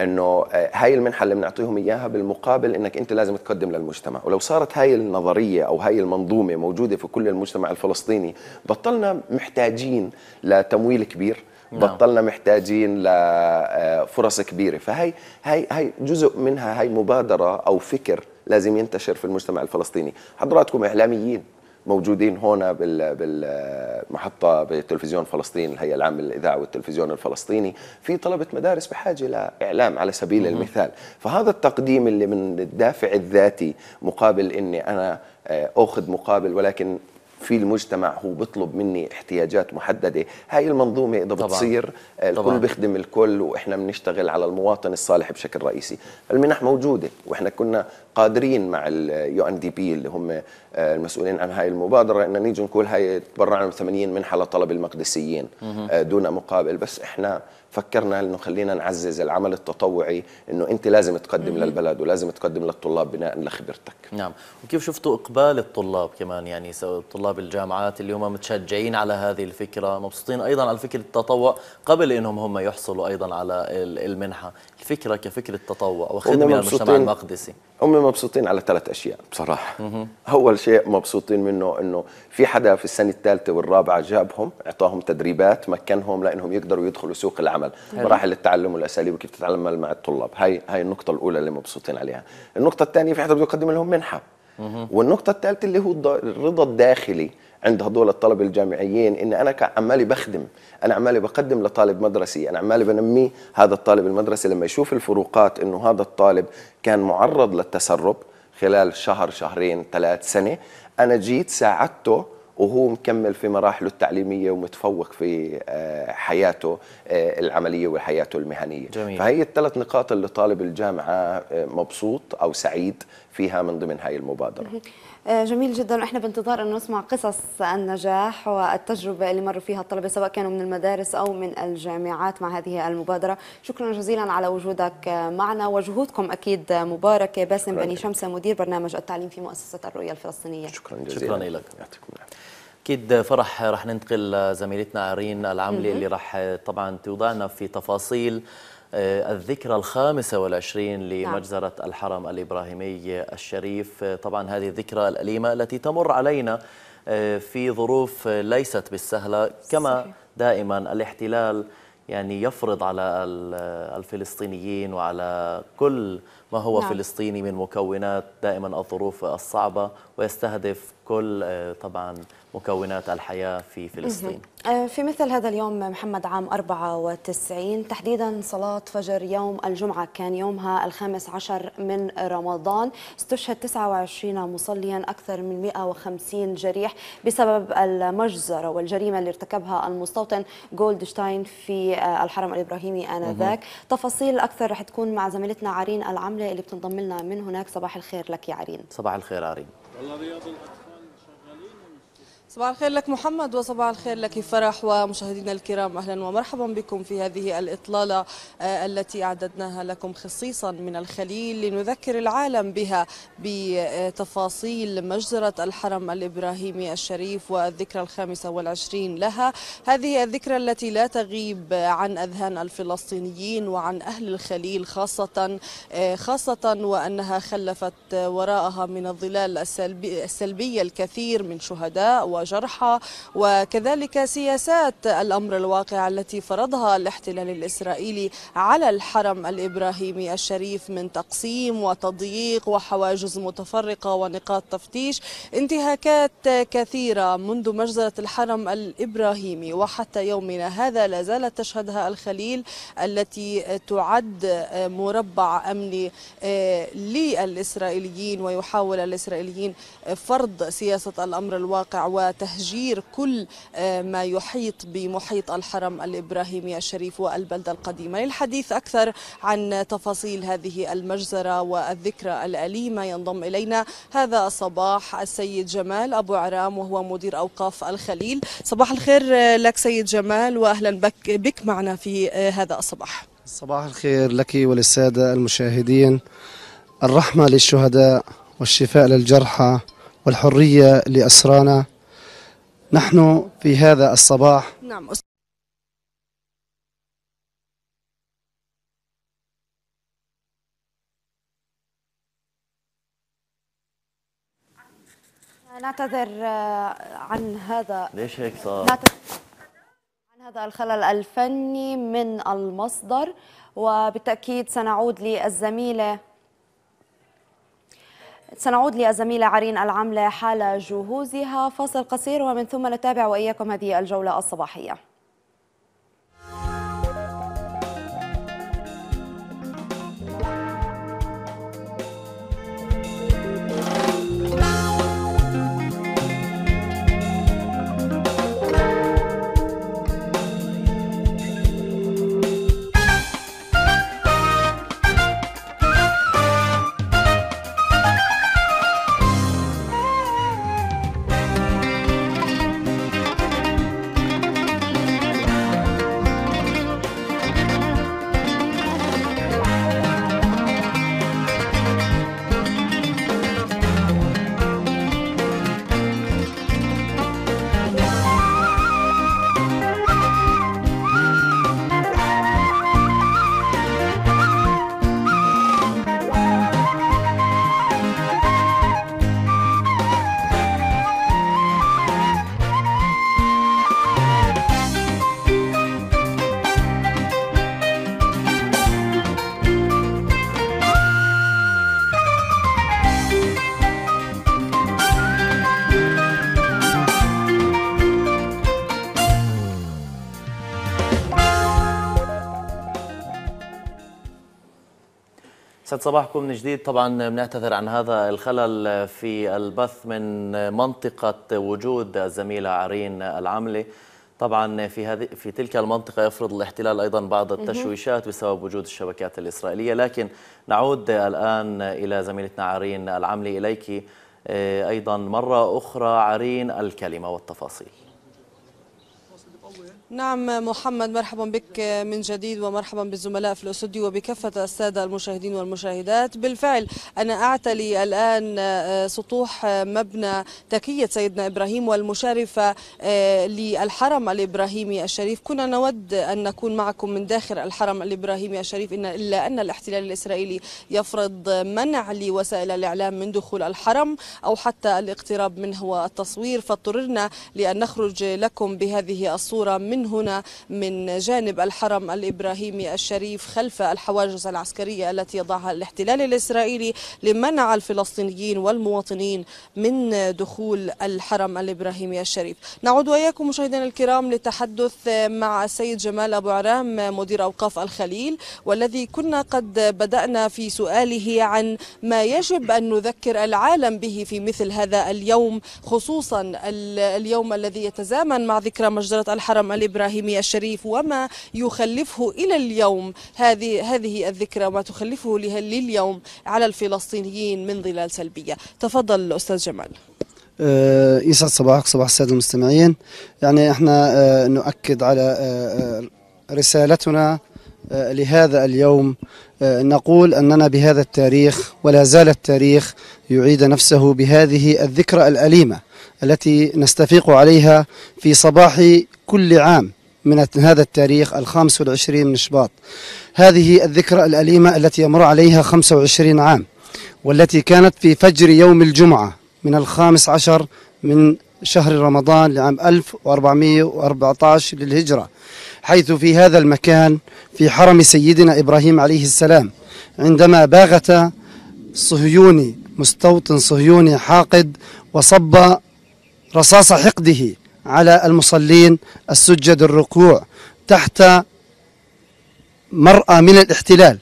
انه آه، هاي المنحه اللي بنعطيهم اياها بالمقابل انك انت لازم تقدم للمجتمع ولو صارت هاي النظريه او هاي المنظومه موجوده في كل المجتمع الفلسطيني بطلنا محتاجين لتمويل كبير نعم. بطلنا محتاجين لفرص آه، كبيره فهي هي هي جزء منها هي مبادره او فكر لازم ينتشر في المجتمع الفلسطيني حضراتكم اعلاميين موجودين هنا بالمحطة بتلفزيون فلسطين الهيئة العامة للإذاعة والتلفزيون الفلسطيني في طلبة مدارس بحاجة إعلام على سبيل المثال فهذا التقديم اللي من الدافع الذاتي مقابل أني أنا آه، أخذ مقابل ولكن في المجتمع هو بيطلب مني احتياجات محدده هاي المنظومه اذا طبعا. بتصير آه، الكل طبعا. بيخدم الكل واحنا بنشتغل على المواطن الصالح بشكل رئيسي المنح موجوده واحنا كنا قادرين مع اليو ان دي بي اللي هم آه، المسؤولين عن هاي المبادره ان نيجي نقول هاي تبرعنا ب 80 منحه لطلب المقدسيين آه، دون مقابل بس احنا فكرنا انه خلينا نعزز العمل التطوعي انه انت لازم تقدم مم. للبلد ولازم تقدم للطلاب بناء لخبرتك نعم وكيف شفتوا اقبال الطلاب كمان يعني طلاب الجامعات اللي هم متشجعين على هذه الفكره مبسوطين ايضا على فكره التطوع قبل انهم هم يحصلوا ايضا على المنحه الفكره كفكره تطوع وخدمة المجتمع المقدسي هم مبسوطين على ثلاث اشياء بصراحه مه. اول شيء مبسوطين منه انه في حدا في السنه الثالثه والرابعه جابهم اعطاهم تدريبات مكنهم لانهم يقدروا يدخلوا سوق العمل مراحل التعلم والاساليب وكيف تتعامل مع الطلاب هاي هاي النقطه الاولى اللي مبسوطين عليها النقطه الثانيه في حدا بده يقدم لهم منحه والنقطه الثالثه اللي هو الرضا الداخلي عند هذول الطلبه الجامعيين ان انا عمالي بخدم انا عمالي بقدم لطالب مدرسي انا عمالي بنمي هذا الطالب المدرسي لما يشوف الفروقات انه هذا الطالب كان معرض للتسرب خلال شهر شهرين ثلاث سنه انا جيت ساعدته وهو مكمل في مراحله التعليمية ومتفوق في آه، حياته آه، العملية وحياته المهنية جميل. فهي الثلاث نقاط اللي طالب الجامعة آه، مبسوط أو سعيد فيها من ضمن هاي المبادرة آه، جميل جدا ونحن بانتظار انه نسمع قصص النجاح والتجربه اللي مروا فيها الطلبه سواء كانوا من المدارس او من الجامعات مع هذه المبادره، شكرا جزيلا على وجودك معنا وجهودكم اكيد مباركه باسم بني شمسه مدير برنامج التعليم في مؤسسه الرؤيه الفلسطينيه. شكرا جزيلا شكرا لك يعطيكم اكيد فرح رح ننتقل لزميلتنا ارين العاملي اللي رح طبعا توضعنا في تفاصيل آه، الذكرى الخامسة والعشرين نعم. لمجزرة الحرم الإبراهيمي الشريف آه، طبعا هذه الذكرى الأليمة التي تمر علينا آه، في ظروف ليست بالسهلة كما دائما الاحتلال يعني يفرض على الفلسطينيين وعلى كل ما هو نعم. فلسطيني من مكونات دائما الظروف الصعبة ويستهدف كل طبعا مكونات الحياة في فلسطين آه، في مثل هذا اليوم محمد عام 94 تحديدا صلاة فجر يوم الجمعة كان يومها الخامس عشر من رمضان استشهد 29 مصليا أكثر من 150 جريح بسبب المجزرة والجريمة اللي ارتكبها المستوطن جولدشتاين في آه، الحرم الإبراهيمي آنذاك تفاصيل أكثر رح تكون مع زميلتنا عرين العملة اللي بتنضم لنا من هناك صباح الخير لك يا عرين صباح الخير عرين صباح الخير لك محمد وصباح الخير لك فرح ومشاهدينا الكرام اهلا ومرحبا بكم في هذه الاطلاله آه، التي اعددناها لكم خصيصا من الخليل لنذكر العالم بها بتفاصيل مجزره الحرم الابراهيمي الشريف والذكرى الخامسه والعشرين لها هذه الذكرى التي لا تغيب عن اذهان الفلسطينيين وعن اهل الخليل خاصه آه، خاصه وانها خلفت وراءها من الظلال السلبيه الكثير من شهداء وجرحى وكذلك سياسات الأمر الواقع التي فرضها الاحتلال الإسرائيلي على الحرم الإبراهيمي الشريف من تقسيم وتضييق وحواجز متفرقة ونقاط تفتيش انتهاكات كثيرة منذ مجزرة الحرم الإبراهيمي وحتى يومنا هذا لا زالت تشهدها الخليل التي تعد مربع أمني آه، للإسرائيليين ويحاول الإسرائيليين فرض سياسة الأمر الواقع وتهجير كل آه، ما يحيط بمحيط الحرم الإبراهيمي الشريف والبلدة القديمة للحديث أكثر عن تفاصيل هذه المجزرة والذكرى الأليمة ينضم إلينا هذا الصباح السيد جمال أبو عرام وهو مدير أوقاف الخليل صباح الخير آه، لك سيد جمال وأهلا بك, بك معنا في آه، هذا الصباح صباح الخير لك وللسادة المشاهدين الرحمة للشهداء والشفاء للجرحى والحرية لأسرانا نحن في هذا الصباح نعم نعتذر آه، عن هذا ليش هيك صار؟ عن هذا الخلل الفني من المصدر وبالتأكيد سنعود للزميلة سنعود للزميلة عرين العملة حال جهوزها فاصل قصير ومن ثم نتابع وإياكم هذه الجولة الصباحية يسعد صباحكم من جديد طبعا بنعتذر عن هذا الخلل في البث من منطقة وجود الزميلة عرين العاملة طبعا في هذه في تلك المنطقه يفرض الاحتلال ايضا بعض التشويشات بسبب وجود الشبكات الاسرائيليه لكن نعود الان الى زميلتنا عرين العملي اليك آه، ايضا مره اخرى عرين الكلمه والتفاصيل نعم محمد مرحبا بك من جديد ومرحبا بالزملاء في الاستوديو وبكافه الساده المشاهدين والمشاهدات بالفعل انا اعتلي الان سطوح مبنى تكيه سيدنا ابراهيم والمشرفه آه، للحرم الابراهيمي الشريف كنا نود ان نكون معكم من داخل الحرم الابراهيمي الشريف إن الا ان الاحتلال الاسرائيلي يفرض منع لوسائل الاعلام من دخول الحرم او حتى الاقتراب منه والتصوير فاضطررنا لان نخرج لكم بهذه الصوره من من هنا من جانب الحرم الإبراهيمي الشريف خلف الحواجز العسكرية التي يضعها الاحتلال الإسرائيلي لمنع الفلسطينيين والمواطنين من دخول الحرم الإبراهيمي الشريف نعود وإياكم مشاهدينا الكرام للتحدث مع السيد جمال أبو عرام مدير أوقاف الخليل والذي كنا قد بدأنا في سؤاله عن ما يجب أن نذكر العالم به في مثل هذا اليوم خصوصا اليوم الذي يتزامن مع ذكرى مجزرة الحرم الإبراهيمي الإبراهيمي الشريف وما يخلفه إلى اليوم هذه هذه الذكرى وما تخلفه لليوم على الفلسطينيين من ظلال سلبية تفضل الأستاذ جمال آه، يسعد صباحك صباح الساده المستمعين يعني احنا آه، نؤكد على آه، رسالتنا لهذا اليوم نقول اننا بهذا التاريخ ولا زال التاريخ يعيد نفسه بهذه الذكرى الاليمه التي نستفيق عليها في صباح كل عام من هذا التاريخ الخامس والعشرين من شباط هذه الذكرى الأليمة التي يمر عليها 25 عام والتي كانت في فجر يوم الجمعة من الخامس عشر من شهر رمضان لعام 1414 للهجرة حيث في هذا المكان في حرم سيدنا إبراهيم عليه السلام عندما باغت صهيوني مستوطن صهيوني حاقد وصب رصاص حقده على المصلين السجد الركوع تحت مرأة من الاحتلال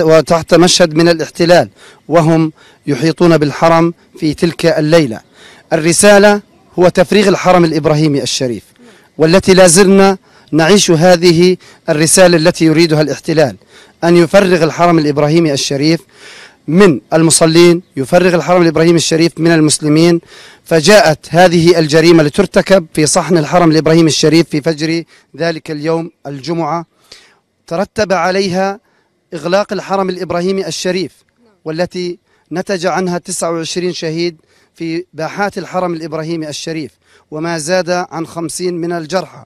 وتحت مشهد من الاحتلال وهم يحيطون بالحرم في تلك الليلة الرسالة هو تفريغ الحرم الإبراهيمي الشريف والتي لا زلنا نعيش هذه الرسالة التي يريدها الاحتلال أن يفرغ الحرم الإبراهيمي الشريف من المصلين يفرغ الحرم الإبراهيمي الشريف من المسلمين فجاءت هذه الجريمة لترتكب في صحن الحرم الإبراهيمي الشريف في فجر ذلك اليوم الجمعة ترتب عليها إغلاق الحرم الإبراهيمي الشريف والتي نتج عنها 29 شهيد في باحات الحرم الإبراهيمي الشريف وما زاد عن 50 من الجرحى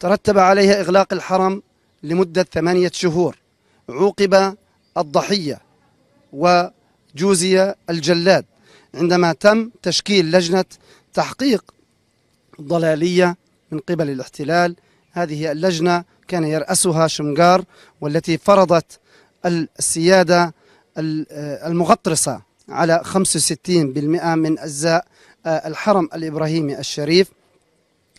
ترتب عليها إغلاق الحرم لمدة ثمانية شهور عوقب الضحية وجوزية الجلاد عندما تم تشكيل لجنة تحقيق ضلالية من قبل الاحتلال هذه اللجنة كان يرأسها شمقار والتي فرضت السيادة المغطرسة على 65% من أجزاء آه، الحرم الإبراهيمي الشريف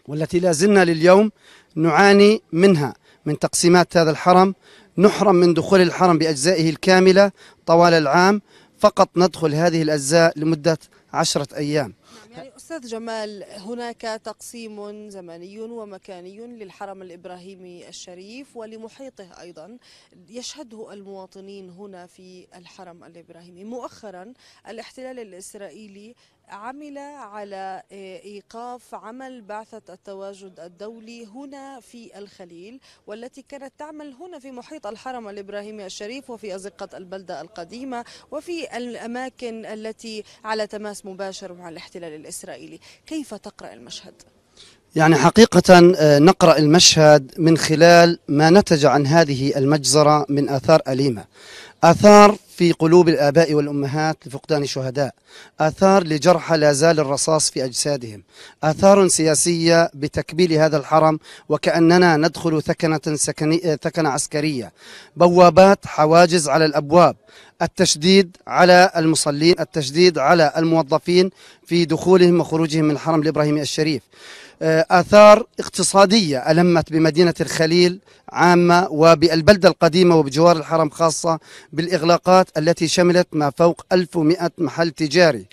والتي لا زلنا لليوم نعاني منها من تقسيمات هذا الحرم نحرم من دخول الحرم بأجزائه الكاملة طوال العام فقط ندخل هذه الأجزاء لمدة عشرة أيام نعم، يعني أستاذ جمال هناك تقسيم زمني ومكاني للحرم الإبراهيمي الشريف ولمحيطه أيضا يشهده المواطنين هنا في الحرم الإبراهيمي مؤخرا الاحتلال الإسرائيلي عمل على آه، ايقاف عمل بعثه التواجد الدولي هنا في الخليل والتي كانت تعمل هنا في محيط الحرم الابراهيمي الشريف وفي ازقه البلده القديمه وفي الاماكن التي على تماس مباشر مع الاحتلال الاسرائيلي، كيف تقرا المشهد؟ يعني حقيقة آه، نقرأ المشهد من خلال ما نتج عن هذه المجزرة من آثار أليمة آثار في قلوب الآباء والأمهات لفقدان الشهداء آثار لجرحى لا زال الرصاص في أجسادهم آثار سياسية بتكبيل هذا الحرم وكأننا ندخل ثكنة, سكني... ثكنة عسكرية بوابات حواجز على الأبواب التشديد على المصلين التشديد على الموظفين في دخولهم وخروجهم من الحرم الإبراهيمي الشريف آه، آثار اقتصادية ألمت بمدينة الخليل عامة وبالبلدة القديمة وبجوار الحرم خاصة بالإغلاقات التي شملت ما فوق 1100 محل تجاري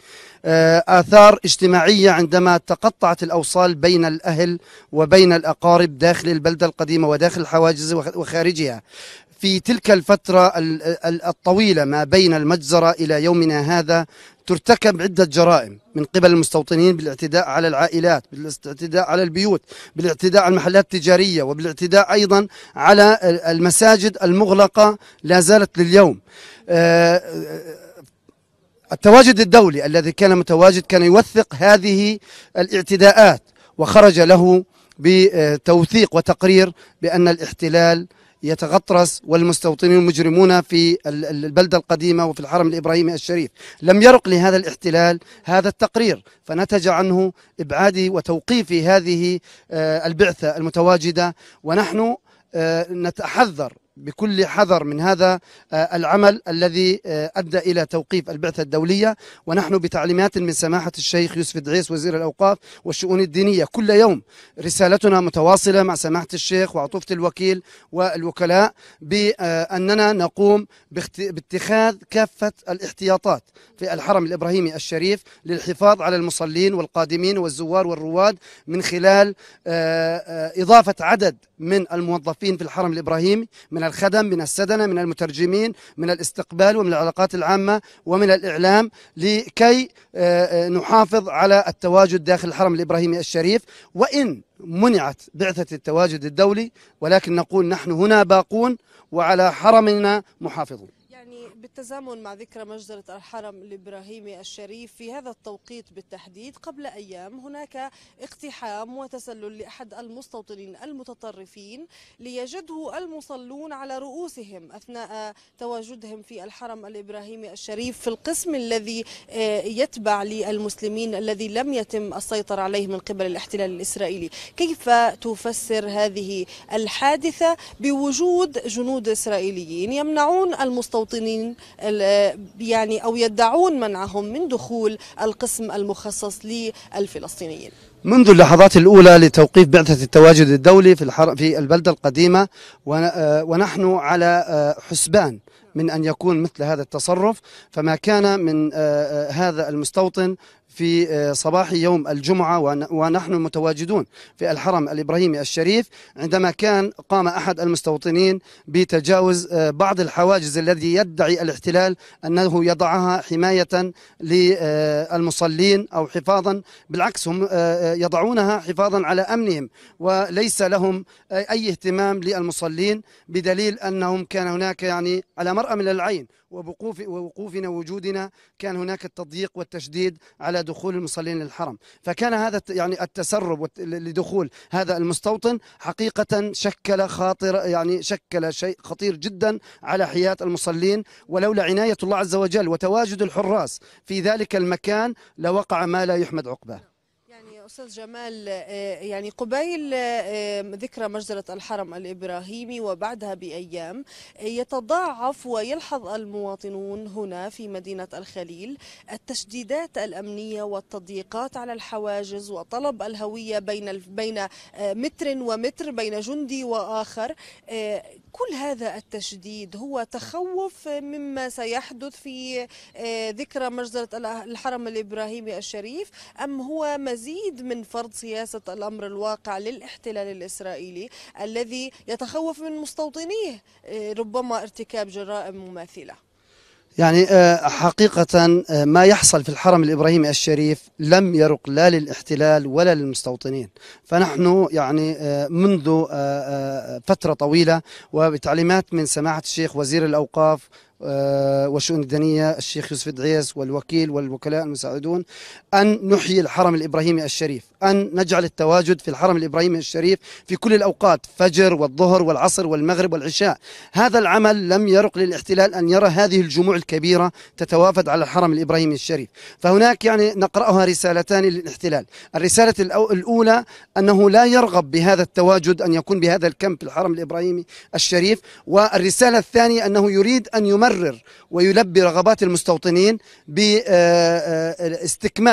آه، آثار اجتماعية عندما تقطعت الأوصال بين الأهل وبين الأقارب داخل البلدة القديمة وداخل الحواجز وخارجها في تلك الفترة الطويلة ما بين المجزرة إلى يومنا هذا ترتكب عدة جرائم من قبل المستوطنين بالاعتداء على العائلات بالاعتداء على البيوت بالاعتداء على المحلات التجارية وبالاعتداء أيضا على المساجد المغلقة لا زالت لليوم آه، آه، التواجد الدولي الذي كان متواجد كان يوثق هذه الاعتداءات وخرج له بتوثيق وتقرير بأن الاحتلال يتغطرس والمستوطنين المجرمون في البلدة القديمة وفي الحرم الإبراهيمي الشريف لم يرق لهذا الاحتلال هذا التقرير فنتج عنه إبعاد وتوقيف هذه آه، البعثة المتواجدة ونحن آه، نتحذر بكل حذر من هذا آه، العمل الذي آه، ادى الى توقيف البعثه الدوليه ونحن بتعليمات من سماحه الشيخ يوسف الدعيس وزير الاوقاف والشؤون الدينيه كل يوم رسالتنا متواصله مع سماحه الشيخ وعطوفه الوكيل والوكلاء باننا نقوم باتخاذ كافه الاحتياطات في الحرم الابراهيمي الشريف للحفاظ على المصلين والقادمين والزوار والرواد من خلال آه، اضافه عدد من الموظفين في الحرم الإبراهيمي من الخدم من السدنة من المترجمين من الاستقبال ومن العلاقات العامة ومن الإعلام لكي آه، آه، نحافظ على التواجد داخل الحرم الإبراهيمي الشريف وإن منعت بعثة التواجد الدولي ولكن نقول نحن هنا باقون وعلى حرمنا محافظون بالتزامن مع ذكرى مجزرة الحرم الإبراهيمي الشريف في هذا التوقيت بالتحديد قبل أيام هناك اقتحام وتسلل لأحد المستوطنين المتطرفين ليجده المصلون على رؤوسهم أثناء تواجدهم في الحرم الإبراهيمي الشريف في القسم الذي آه، يتبع للمسلمين الذي لم يتم السيطرة عليه من قبل الاحتلال الإسرائيلي كيف تفسر هذه الحادثة بوجود جنود إسرائيليين يمنعون المستوطنين يعني أو يدعون منعهم من دخول القسم المخصص للفلسطينيين منذ اللحظات الأولى لتوقيف بعثة التواجد الدولي في, في البلدة القديمة آه، ونحن على آه، حسبان من أن يكون مثل هذا التصرف فما كان من آه، هذا المستوطن في آه، صباح يوم الجمعة ونحن متواجدون في الحرم الإبراهيمي الشريف عندما كان قام أحد المستوطنين بتجاوز آه، بعض الحواجز الذي يدعي الاحتلال أنه يضعها حماية للمصلين آه، أو حفاظا بالعكس هم يضعونها حفاظا على أمنهم وليس لهم أي اهتمام للمصلين بدليل أنهم كان هناك يعني على مرأى من العين وبقوف ووقوفنا وجودنا كان هناك التضييق والتشديد على دخول المصلين للحرم فكان هذا يعني التسرب لدخول هذا المستوطن حقيقة شكل خاطر يعني شكل شيء خطير جدا على حياة المصلين ولولا عناية الله عز وجل وتواجد الحراس في ذلك المكان لوقع ما لا يحمد عقباه أستاذ جمال آه، يعني قبيل آه، ذكرى مجزرة الحرم الإبراهيمي وبعدها بأيام يتضاعف ويلحظ المواطنون هنا في مدينة الخليل التشديدات الأمنية والتضييقات على الحواجز وطلب الهوية بين بين آه، متر ومتر بين جندي وآخر كل هذا التشديد هو تخوف مما سيحدث في آه، ذكرى مجزرة الحرم الإبراهيمي الشريف أم هو مزيد من فرض سياسة الأمر الواقع للاحتلال الإسرائيلي الذي يتخوف من مستوطنيه آه، ربما ارتكاب جرائم مماثله يعني آه، حقيقة آه، ما يحصل في الحرم الإبراهيمي الشريف لم يرق لا للاحتلال ولا للمستوطنين فنحن يعني آه، منذ فترة طويلة وبتعليمات من سماحة الشيخ وزير الأوقاف آه، والشؤون الدينية الشيخ يوسف الدعيس والوكيل والوكلاء المساعدون أن نحيي الحرم الإبراهيمي الشريف أن نجعل التواجد في الحرم الإبراهيمي الشريف في كل الأوقات فجر والظهر والعصر والمغرب والعشاء هذا العمل لم يرق للاحتلال أن يرى هذه الجموع الكبيرة تتوافد على الحرم الإبراهيمي الشريف فهناك يعني نقرأها رسالتان للاحتلال الرسالة الأولى أنه لا يرغب بهذا التواجد أن يكون بهذا الكم في الحرم الإبراهيمي الشريف والرسالة الثانية أنه يريد أن يمارس يمرر ويلبي رغبات المستوطنين باستكمال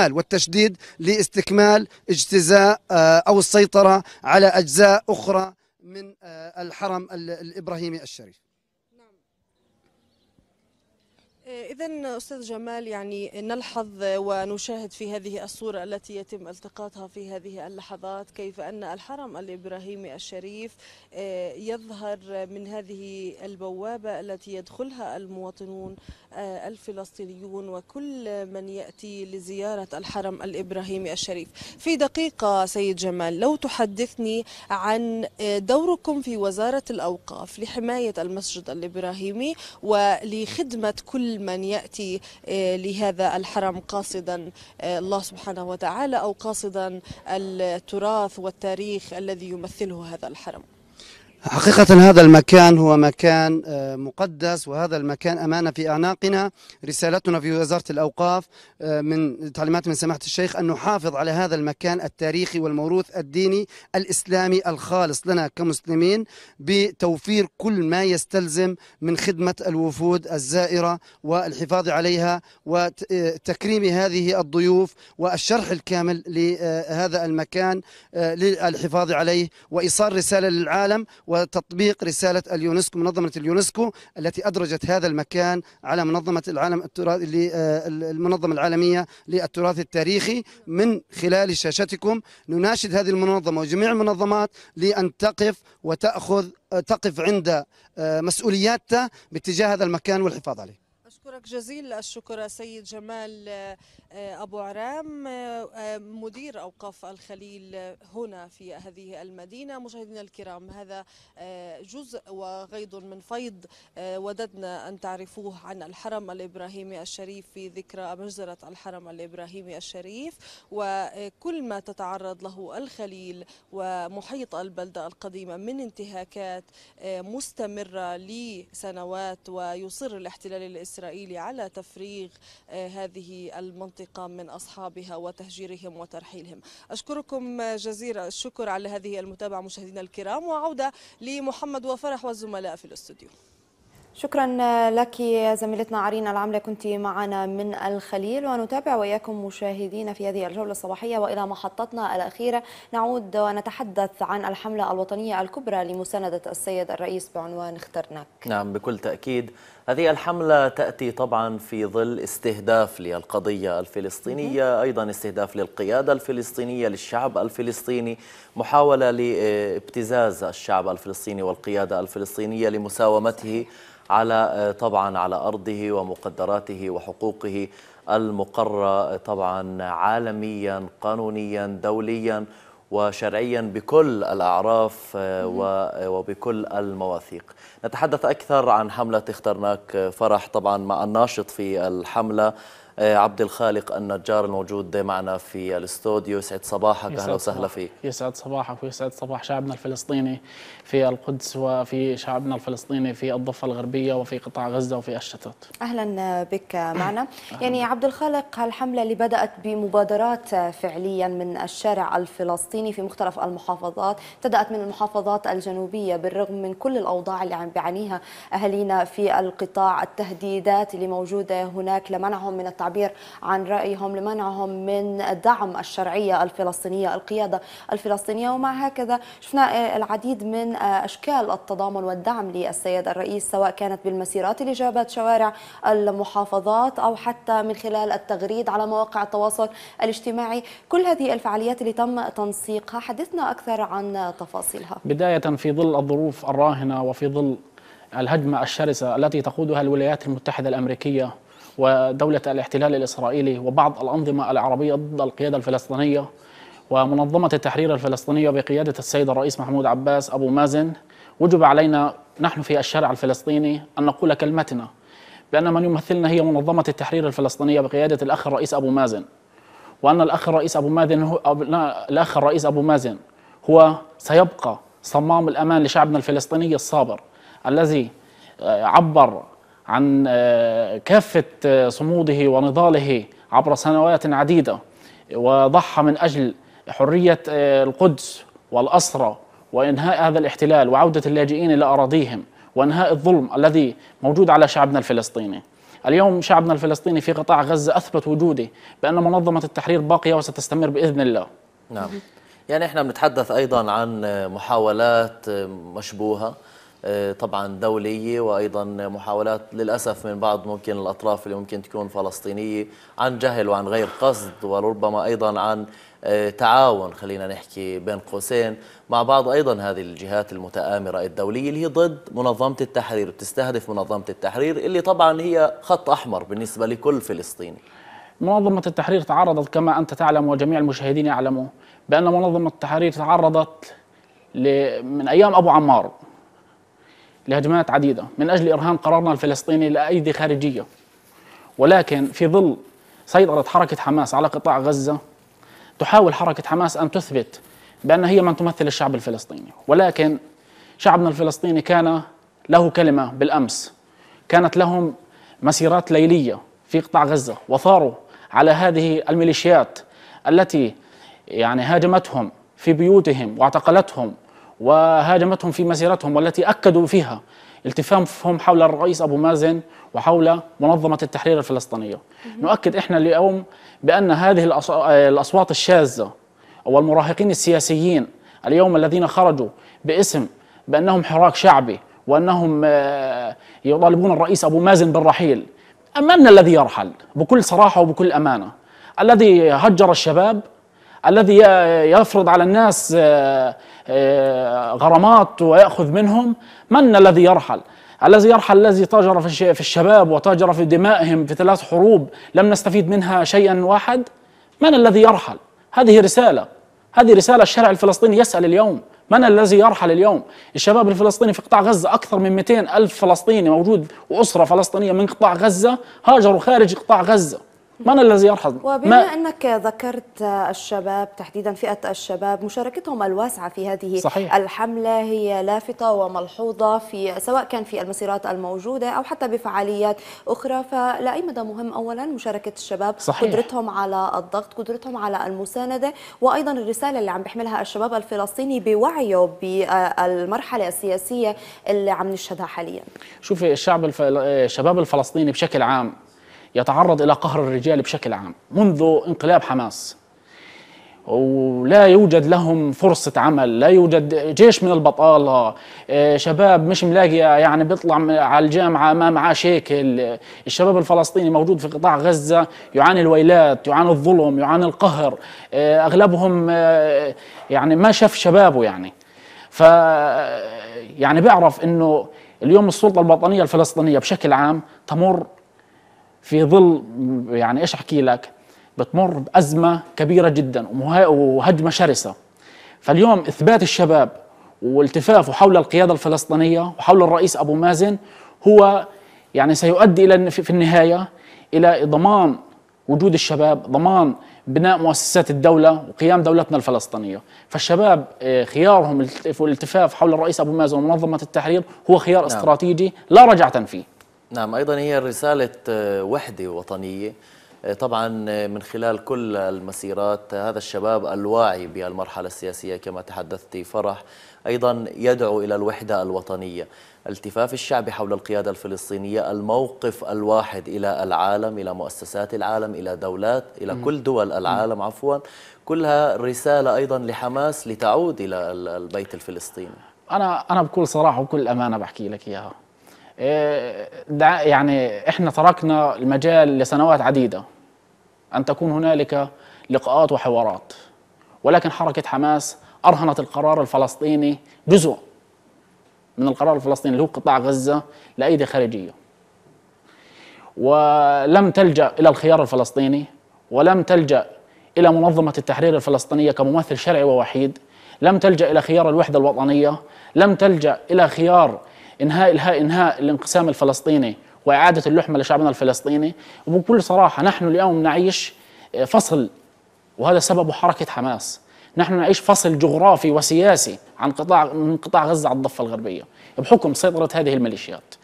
آه، آه، والتشديد لاستكمال اجتزاء آه، أو السيطرة على أجزاء أخرى من الحرم الإبراهيمي الشريف إذا أستاذ جمال يعني نلحظ ونشاهد في هذه الصورة التي يتم التقاطها في هذه اللحظات كيف أن الحرم الإبراهيمي الشريف آه، يظهر من هذه البوابة التي يدخلها المواطنون آه، الفلسطينيون وكل من يأتي لزيارة الحرم الإبراهيمي الشريف في دقيقة سيد جمال لو تحدثني عن آه، دوركم في وزارة الأوقاف لحماية المسجد الإبراهيمي ولخدمة كل من يأتي آه، لهذا الحرم قاصدا آه، الله سبحانه وتعالى أو قاصدا التراث والتاريخ الذي يمثله هذا الحرم حقيقة هذا المكان هو مكان آه، مقدس وهذا المكان أمانة في أعناقنا رسالتنا في وزارة الأوقاف آه، من تعليمات من سماحة الشيخ أن نحافظ على هذا المكان التاريخي والموروث الديني الإسلامي الخالص لنا كمسلمين بتوفير كل ما يستلزم من خدمة الوفود الزائرة والحفاظ عليها وتكريم هذه الضيوف والشرح الكامل لهذا المكان آه، للحفاظ عليه وإيصال رسالة للعالم وتطبيق رسالة اليونسكو منظمة اليونسكو التي أدرجت هذا المكان على منظمة العالم التراث آه، المنظمة العالمية للتراث التاريخي من خلال شاشتكم نناشد هذه المنظمة وجميع المنظمات لأن تقف وتأخذ آه، تقف عند آه، مسؤولياتها باتجاه هذا المكان والحفاظ عليه أشكرك جزيل الشكر سيد جمال أبو عرام آه، مدير أوقاف الخليل هنا في هذه المدينة مشاهدينا الكرام هذا آه، جزء وغيض من فيض آه، وددنا أن تعرفوه عن الحرم الإبراهيمي الشريف في ذكرى مجزرة الحرم الإبراهيمي الشريف وكل ما تتعرض له الخليل ومحيط البلدة القديمة من انتهاكات مستمرة لسنوات ويصر الاحتلال الإسرائيلي على تفريغ هذه المنطقة الانتقام من أصحابها وتهجيرهم وترحيلهم أشكركم جزيل الشكر على هذه المتابعة مشاهدينا الكرام وعودة لمحمد وفرح والزملاء في الاستوديو شكرا لك زميلتنا عرينا العملة كنت معنا من الخليل ونتابع وإياكم مشاهدين في هذه الجولة الصباحية وإلى محطتنا الأخيرة نعود ونتحدث عن الحملة الوطنية الكبرى لمساندة السيد الرئيس بعنوان اخترناك نعم بكل تأكيد هذه الحملة تأتي طبعا في ظل استهداف للقضية الفلسطينية أيضا استهداف للقيادة الفلسطينية للشعب الفلسطيني محاولة لابتزاز الشعب الفلسطيني والقيادة الفلسطينية لمساومته على طبعا على أرضه ومقدراته وحقوقه المقرة طبعا عالميا قانونيا دوليا وشرعيا بكل الأعراف آه، آه، وبكل المواثيق نتحدث أكثر عن حملة اخترناك آه، فرح طبعا مع الناشط في الحملة آه، عبد الخالق النجار الموجود معنا في الاستوديو يسعد صباحك اهلا وسهلا فيك يسعد صباحك ويسعد صباح شعبنا الفلسطيني في القدس وفي شعبنا الفلسطيني في الضفه الغربيه وفي قطاع غزه وفي الشتات اهلا آه، بك معنا يعني عبد الخالق الحمله اللي بدات بمبادرات آه، فعليا من الشارع الفلسطيني في مختلف المحافظات ابتدات من المحافظات الجنوبيه بالرغم من كل الاوضاع اللي عم بيعانيها اهالينا في القطاع التهديدات اللي موجوده هناك لمنعهم من التعبير عن رأيهم لمنعهم من دعم الشرعية الفلسطينية القيادة الفلسطينية ومع هكذا شفنا العديد من أشكال التضامن والدعم للسيد الرئيس سواء كانت بالمسيرات لجابات شوارع المحافظات أو حتى من خلال التغريد على مواقع التواصل الاجتماعي كل هذه الفعاليات اللي تم تنسيقها حدثنا أكثر عن تفاصيلها بداية في ظل الظروف الراهنة وفي ظل الهجمة الشرسة التي تقودها الولايات المتحدة الأمريكية ودولة الاحتلال الإسرائيلي وبعض الأنظمة العربية ضد القيادة الفلسطينية ومنظمة التحرير الفلسطينية بقيادة السيد الرئيس محمود عباس أبو مازن وجب علينا نحن في الشارع الفلسطيني أن نقول كلمتنا بأن من يمثلنا هي منظمة التحرير الفلسطينية بقيادة الأخ الرئيس أبو مازن وأن الأخ الرئيس أبو مازن هو أب... لا... الأخ الرئيس أبو مازن هو سيبقى صمام الأمان لشعبنا الفلسطيني الصابر الذي عبر عن آه، كافة آه، صموده ونضاله عبر سنوات عديدة وضحى من أجل حرية آه، القدس والأسرة وإنهاء هذا الاحتلال وعودة اللاجئين إلى أراضيهم وإنهاء الظلم الذي موجود على شعبنا الفلسطيني اليوم شعبنا الفلسطيني في قطاع غزة أثبت وجوده بأن منظمة التحرير باقية وستستمر بإذن الله نعم يعني احنا بنتحدث ايضا عن محاولات مشبوهه آه، طبعا دولية وأيضا محاولات للأسف من بعض ممكن الأطراف اللي ممكن تكون فلسطينية عن جهل وعن غير قصد وربما أيضا عن آه، تعاون خلينا نحكي بين قوسين مع بعض أيضا هذه الجهات المتآمرة الدولية اللي هي ضد منظمة التحرير بتستهدف منظمة التحرير اللي طبعا هي خط أحمر بالنسبة لكل فلسطيني منظمة التحرير تعرضت كما أنت تعلم وجميع المشاهدين يعلموا بأن منظمة التحرير تعرضت من أيام أبو عمار لهجمات عديدة من أجل إرهان قرارنا الفلسطيني لأيدي خارجية ولكن في ظل سيطرة حركة حماس على قطاع غزة تحاول حركة حماس أن تثبت بأن هي من تمثل الشعب الفلسطيني ولكن شعبنا الفلسطيني كان له كلمة بالأمس كانت لهم مسيرات ليلية في قطاع غزة وثاروا على هذه الميليشيات التي يعني هاجمتهم في بيوتهم واعتقلتهم وهاجمتهم في مسيرتهم والتي أكدوا فيها التفافهم حول الرئيس أبو مازن وحول منظمة التحرير الفلسطينية نؤكد إحنا اليوم بأن هذه الأصوات الشاذة أو المراهقين السياسيين اليوم الذين خرجوا باسم بأنهم حراك شعبي وأنهم آه، يطالبون الرئيس أبو مازن بالرحيل من الذي يرحل بكل صراحة وبكل أمانة الذي هجر الشباب الذي يفرض على الناس آه، آه، غرامات ويأخذ منهم من الذي يرحل الذي يرحل الذي تاجر في الشباب وتاجر في دمائهم في ثلاث حروب لم نستفيد منها شيئا واحد من الذي يرحل هذه رسالة هذه رسالة الشارع الفلسطيني يسأل اليوم من الذي يرحل اليوم الشباب الفلسطيني في قطاع غزة أكثر من 200 ألف فلسطيني موجود وأسرة فلسطينية من قطاع غزة هاجروا خارج قطاع غزة من الذي يرحل وبما أنك ذكرت الشباب تحديدا فئة الشباب مشاركتهم الواسعة في هذه صحيح. الحملة هي لافتة وملحوظة في سواء كان في المسيرات الموجودة أو حتى بفعاليات أخرى فلأي مدى مهم أولا مشاركة الشباب صحيح. قدرتهم على الضغط قدرتهم على المساندة وأيضا الرسالة اللي عم بيحملها الشباب الفلسطيني بوعيه بالمرحلة السياسية اللي عم نشهدها حاليا شوفي الشعب الف... الشباب الفلسطيني بشكل عام يتعرض الى قهر الرجال بشكل عام منذ انقلاب حماس ولا يوجد لهم فرصة عمل لا يوجد جيش من البطالة آه، شباب مش ملاقية يعني بيطلع على الجامعة ما معاه شيكل آه، الشباب الفلسطيني موجود في قطاع غزة يعاني الويلات يعاني الظلم يعاني القهر آه، أغلبهم يعني ما شاف شبابه يعني ف يعني بيعرف انه اليوم السلطة الوطنية الفلسطينية بشكل عام تمر في ظل يعني ايش احكي لك بتمر بازمه كبيره جدا وهجمه شرسه فاليوم اثبات الشباب والتفافه حول القياده الفلسطينيه وحول الرئيس ابو مازن هو يعني سيؤدي الى في النهايه الى ضمان وجود الشباب ضمان بناء مؤسسات الدولة وقيام دولتنا الفلسطينية فالشباب آه، خيارهم والالتفاف حول الرئيس أبو مازن ومنظمة التحرير هو خيار نعم. استراتيجي لا رجعة فيه نعم أيضا هي رسالة آه، وحدة وطنية آه، طبعا آه، من خلال كل المسيرات هذا الشباب الواعي بالمرحلة السياسية كما تحدثت فرح أيضا يدعو إلى الوحدة الوطنية التفاف الشعب حول القيادة الفلسطينية الموقف الواحد إلى العالم إلى مؤسسات العالم إلى دولات إلى كل دول العالم عفوا كلها رسالة أيضا لحماس لتعود إلى البيت الفلسطيني أنا أنا بكل صراحة وبكل أمانة بحكي لك إياها ده إيه، يعني احنا تركنا المجال لسنوات عديده ان تكون هنالك لقاءات وحوارات ولكن حركه حماس ارهنت القرار الفلسطيني جزء من القرار الفلسطيني اللي هو قطاع غزه لايدي خارجيه ولم تلجا الى الخيار الفلسطيني ولم تلجا الى منظمه التحرير الفلسطينيه كممثل شرعي ووحيد لم تلجا الى خيار الوحده الوطنيه لم تلجا الى خيار انهاء الها انهاء الانقسام الفلسطيني واعاده اللحمه لشعبنا الفلسطيني وبكل صراحه نحن اليوم نعيش آه، فصل وهذا سببه حركه حماس نحن نعيش فصل جغرافي وسياسي عن قطاع من قطاع غزه على الضفه الغربيه بحكم سيطره هذه الميليشيات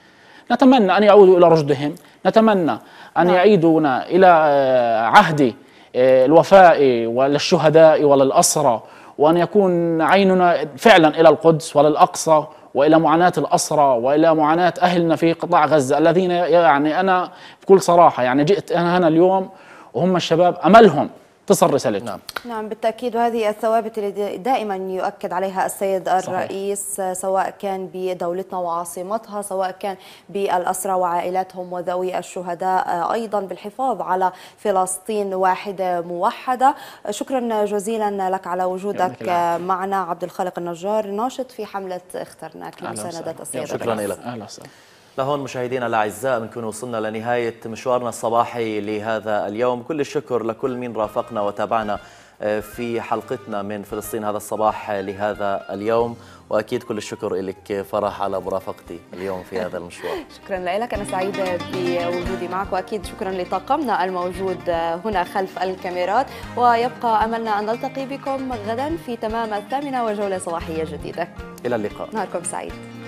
نتمنى ان يعودوا الى رشدهم نتمنى ان نعم. يعيدونا الى آه، عهد آه، الوفاء وللشهداء وللاسرى وان يكون عيننا فعلا الى القدس وللاقصى والى معاناه الاسرى والى معاناه اهلنا في قطاع غزه الذين يعني انا بكل صراحه يعني جئت انا هنا اليوم وهم الشباب املهم تصل رسالته نعم. نعم بالتأكيد وهذه الثوابت اللي دائما يؤكد عليها السيد الرئيس صحيح. سواء كان بدولتنا وعاصمتها سواء كان بالأسرى وعائلاتهم وذوي الشهداء أيضا بالحفاظ على فلسطين واحدة موحدة شكرا جزيلا لك على وجودك معنا عبد الخالق النجار ناشط في حملة اخترناك لمساندة السيد الرئيس شكرا لك أهلا وسهلا لهون مشاهدينا الاعزاء بنكون وصلنا لنهايه مشوارنا الصباحي لهذا اليوم كل الشكر لكل من رافقنا وتابعنا آه، في حلقتنا من فلسطين هذا الصباح لهذا اليوم واكيد كل الشكر لك فرح على مرافقتي اليوم في هذا المشوار <laughs> شكرا لك انا سعيده بوجودي معك واكيد شكرا لطاقمنا الموجود آه، هنا خلف الكاميرات ويبقى املنا ان نلتقي بكم غدا في تمام الثامنه وجوله صباحيه جديده الى اللقاء نهاركم سعيد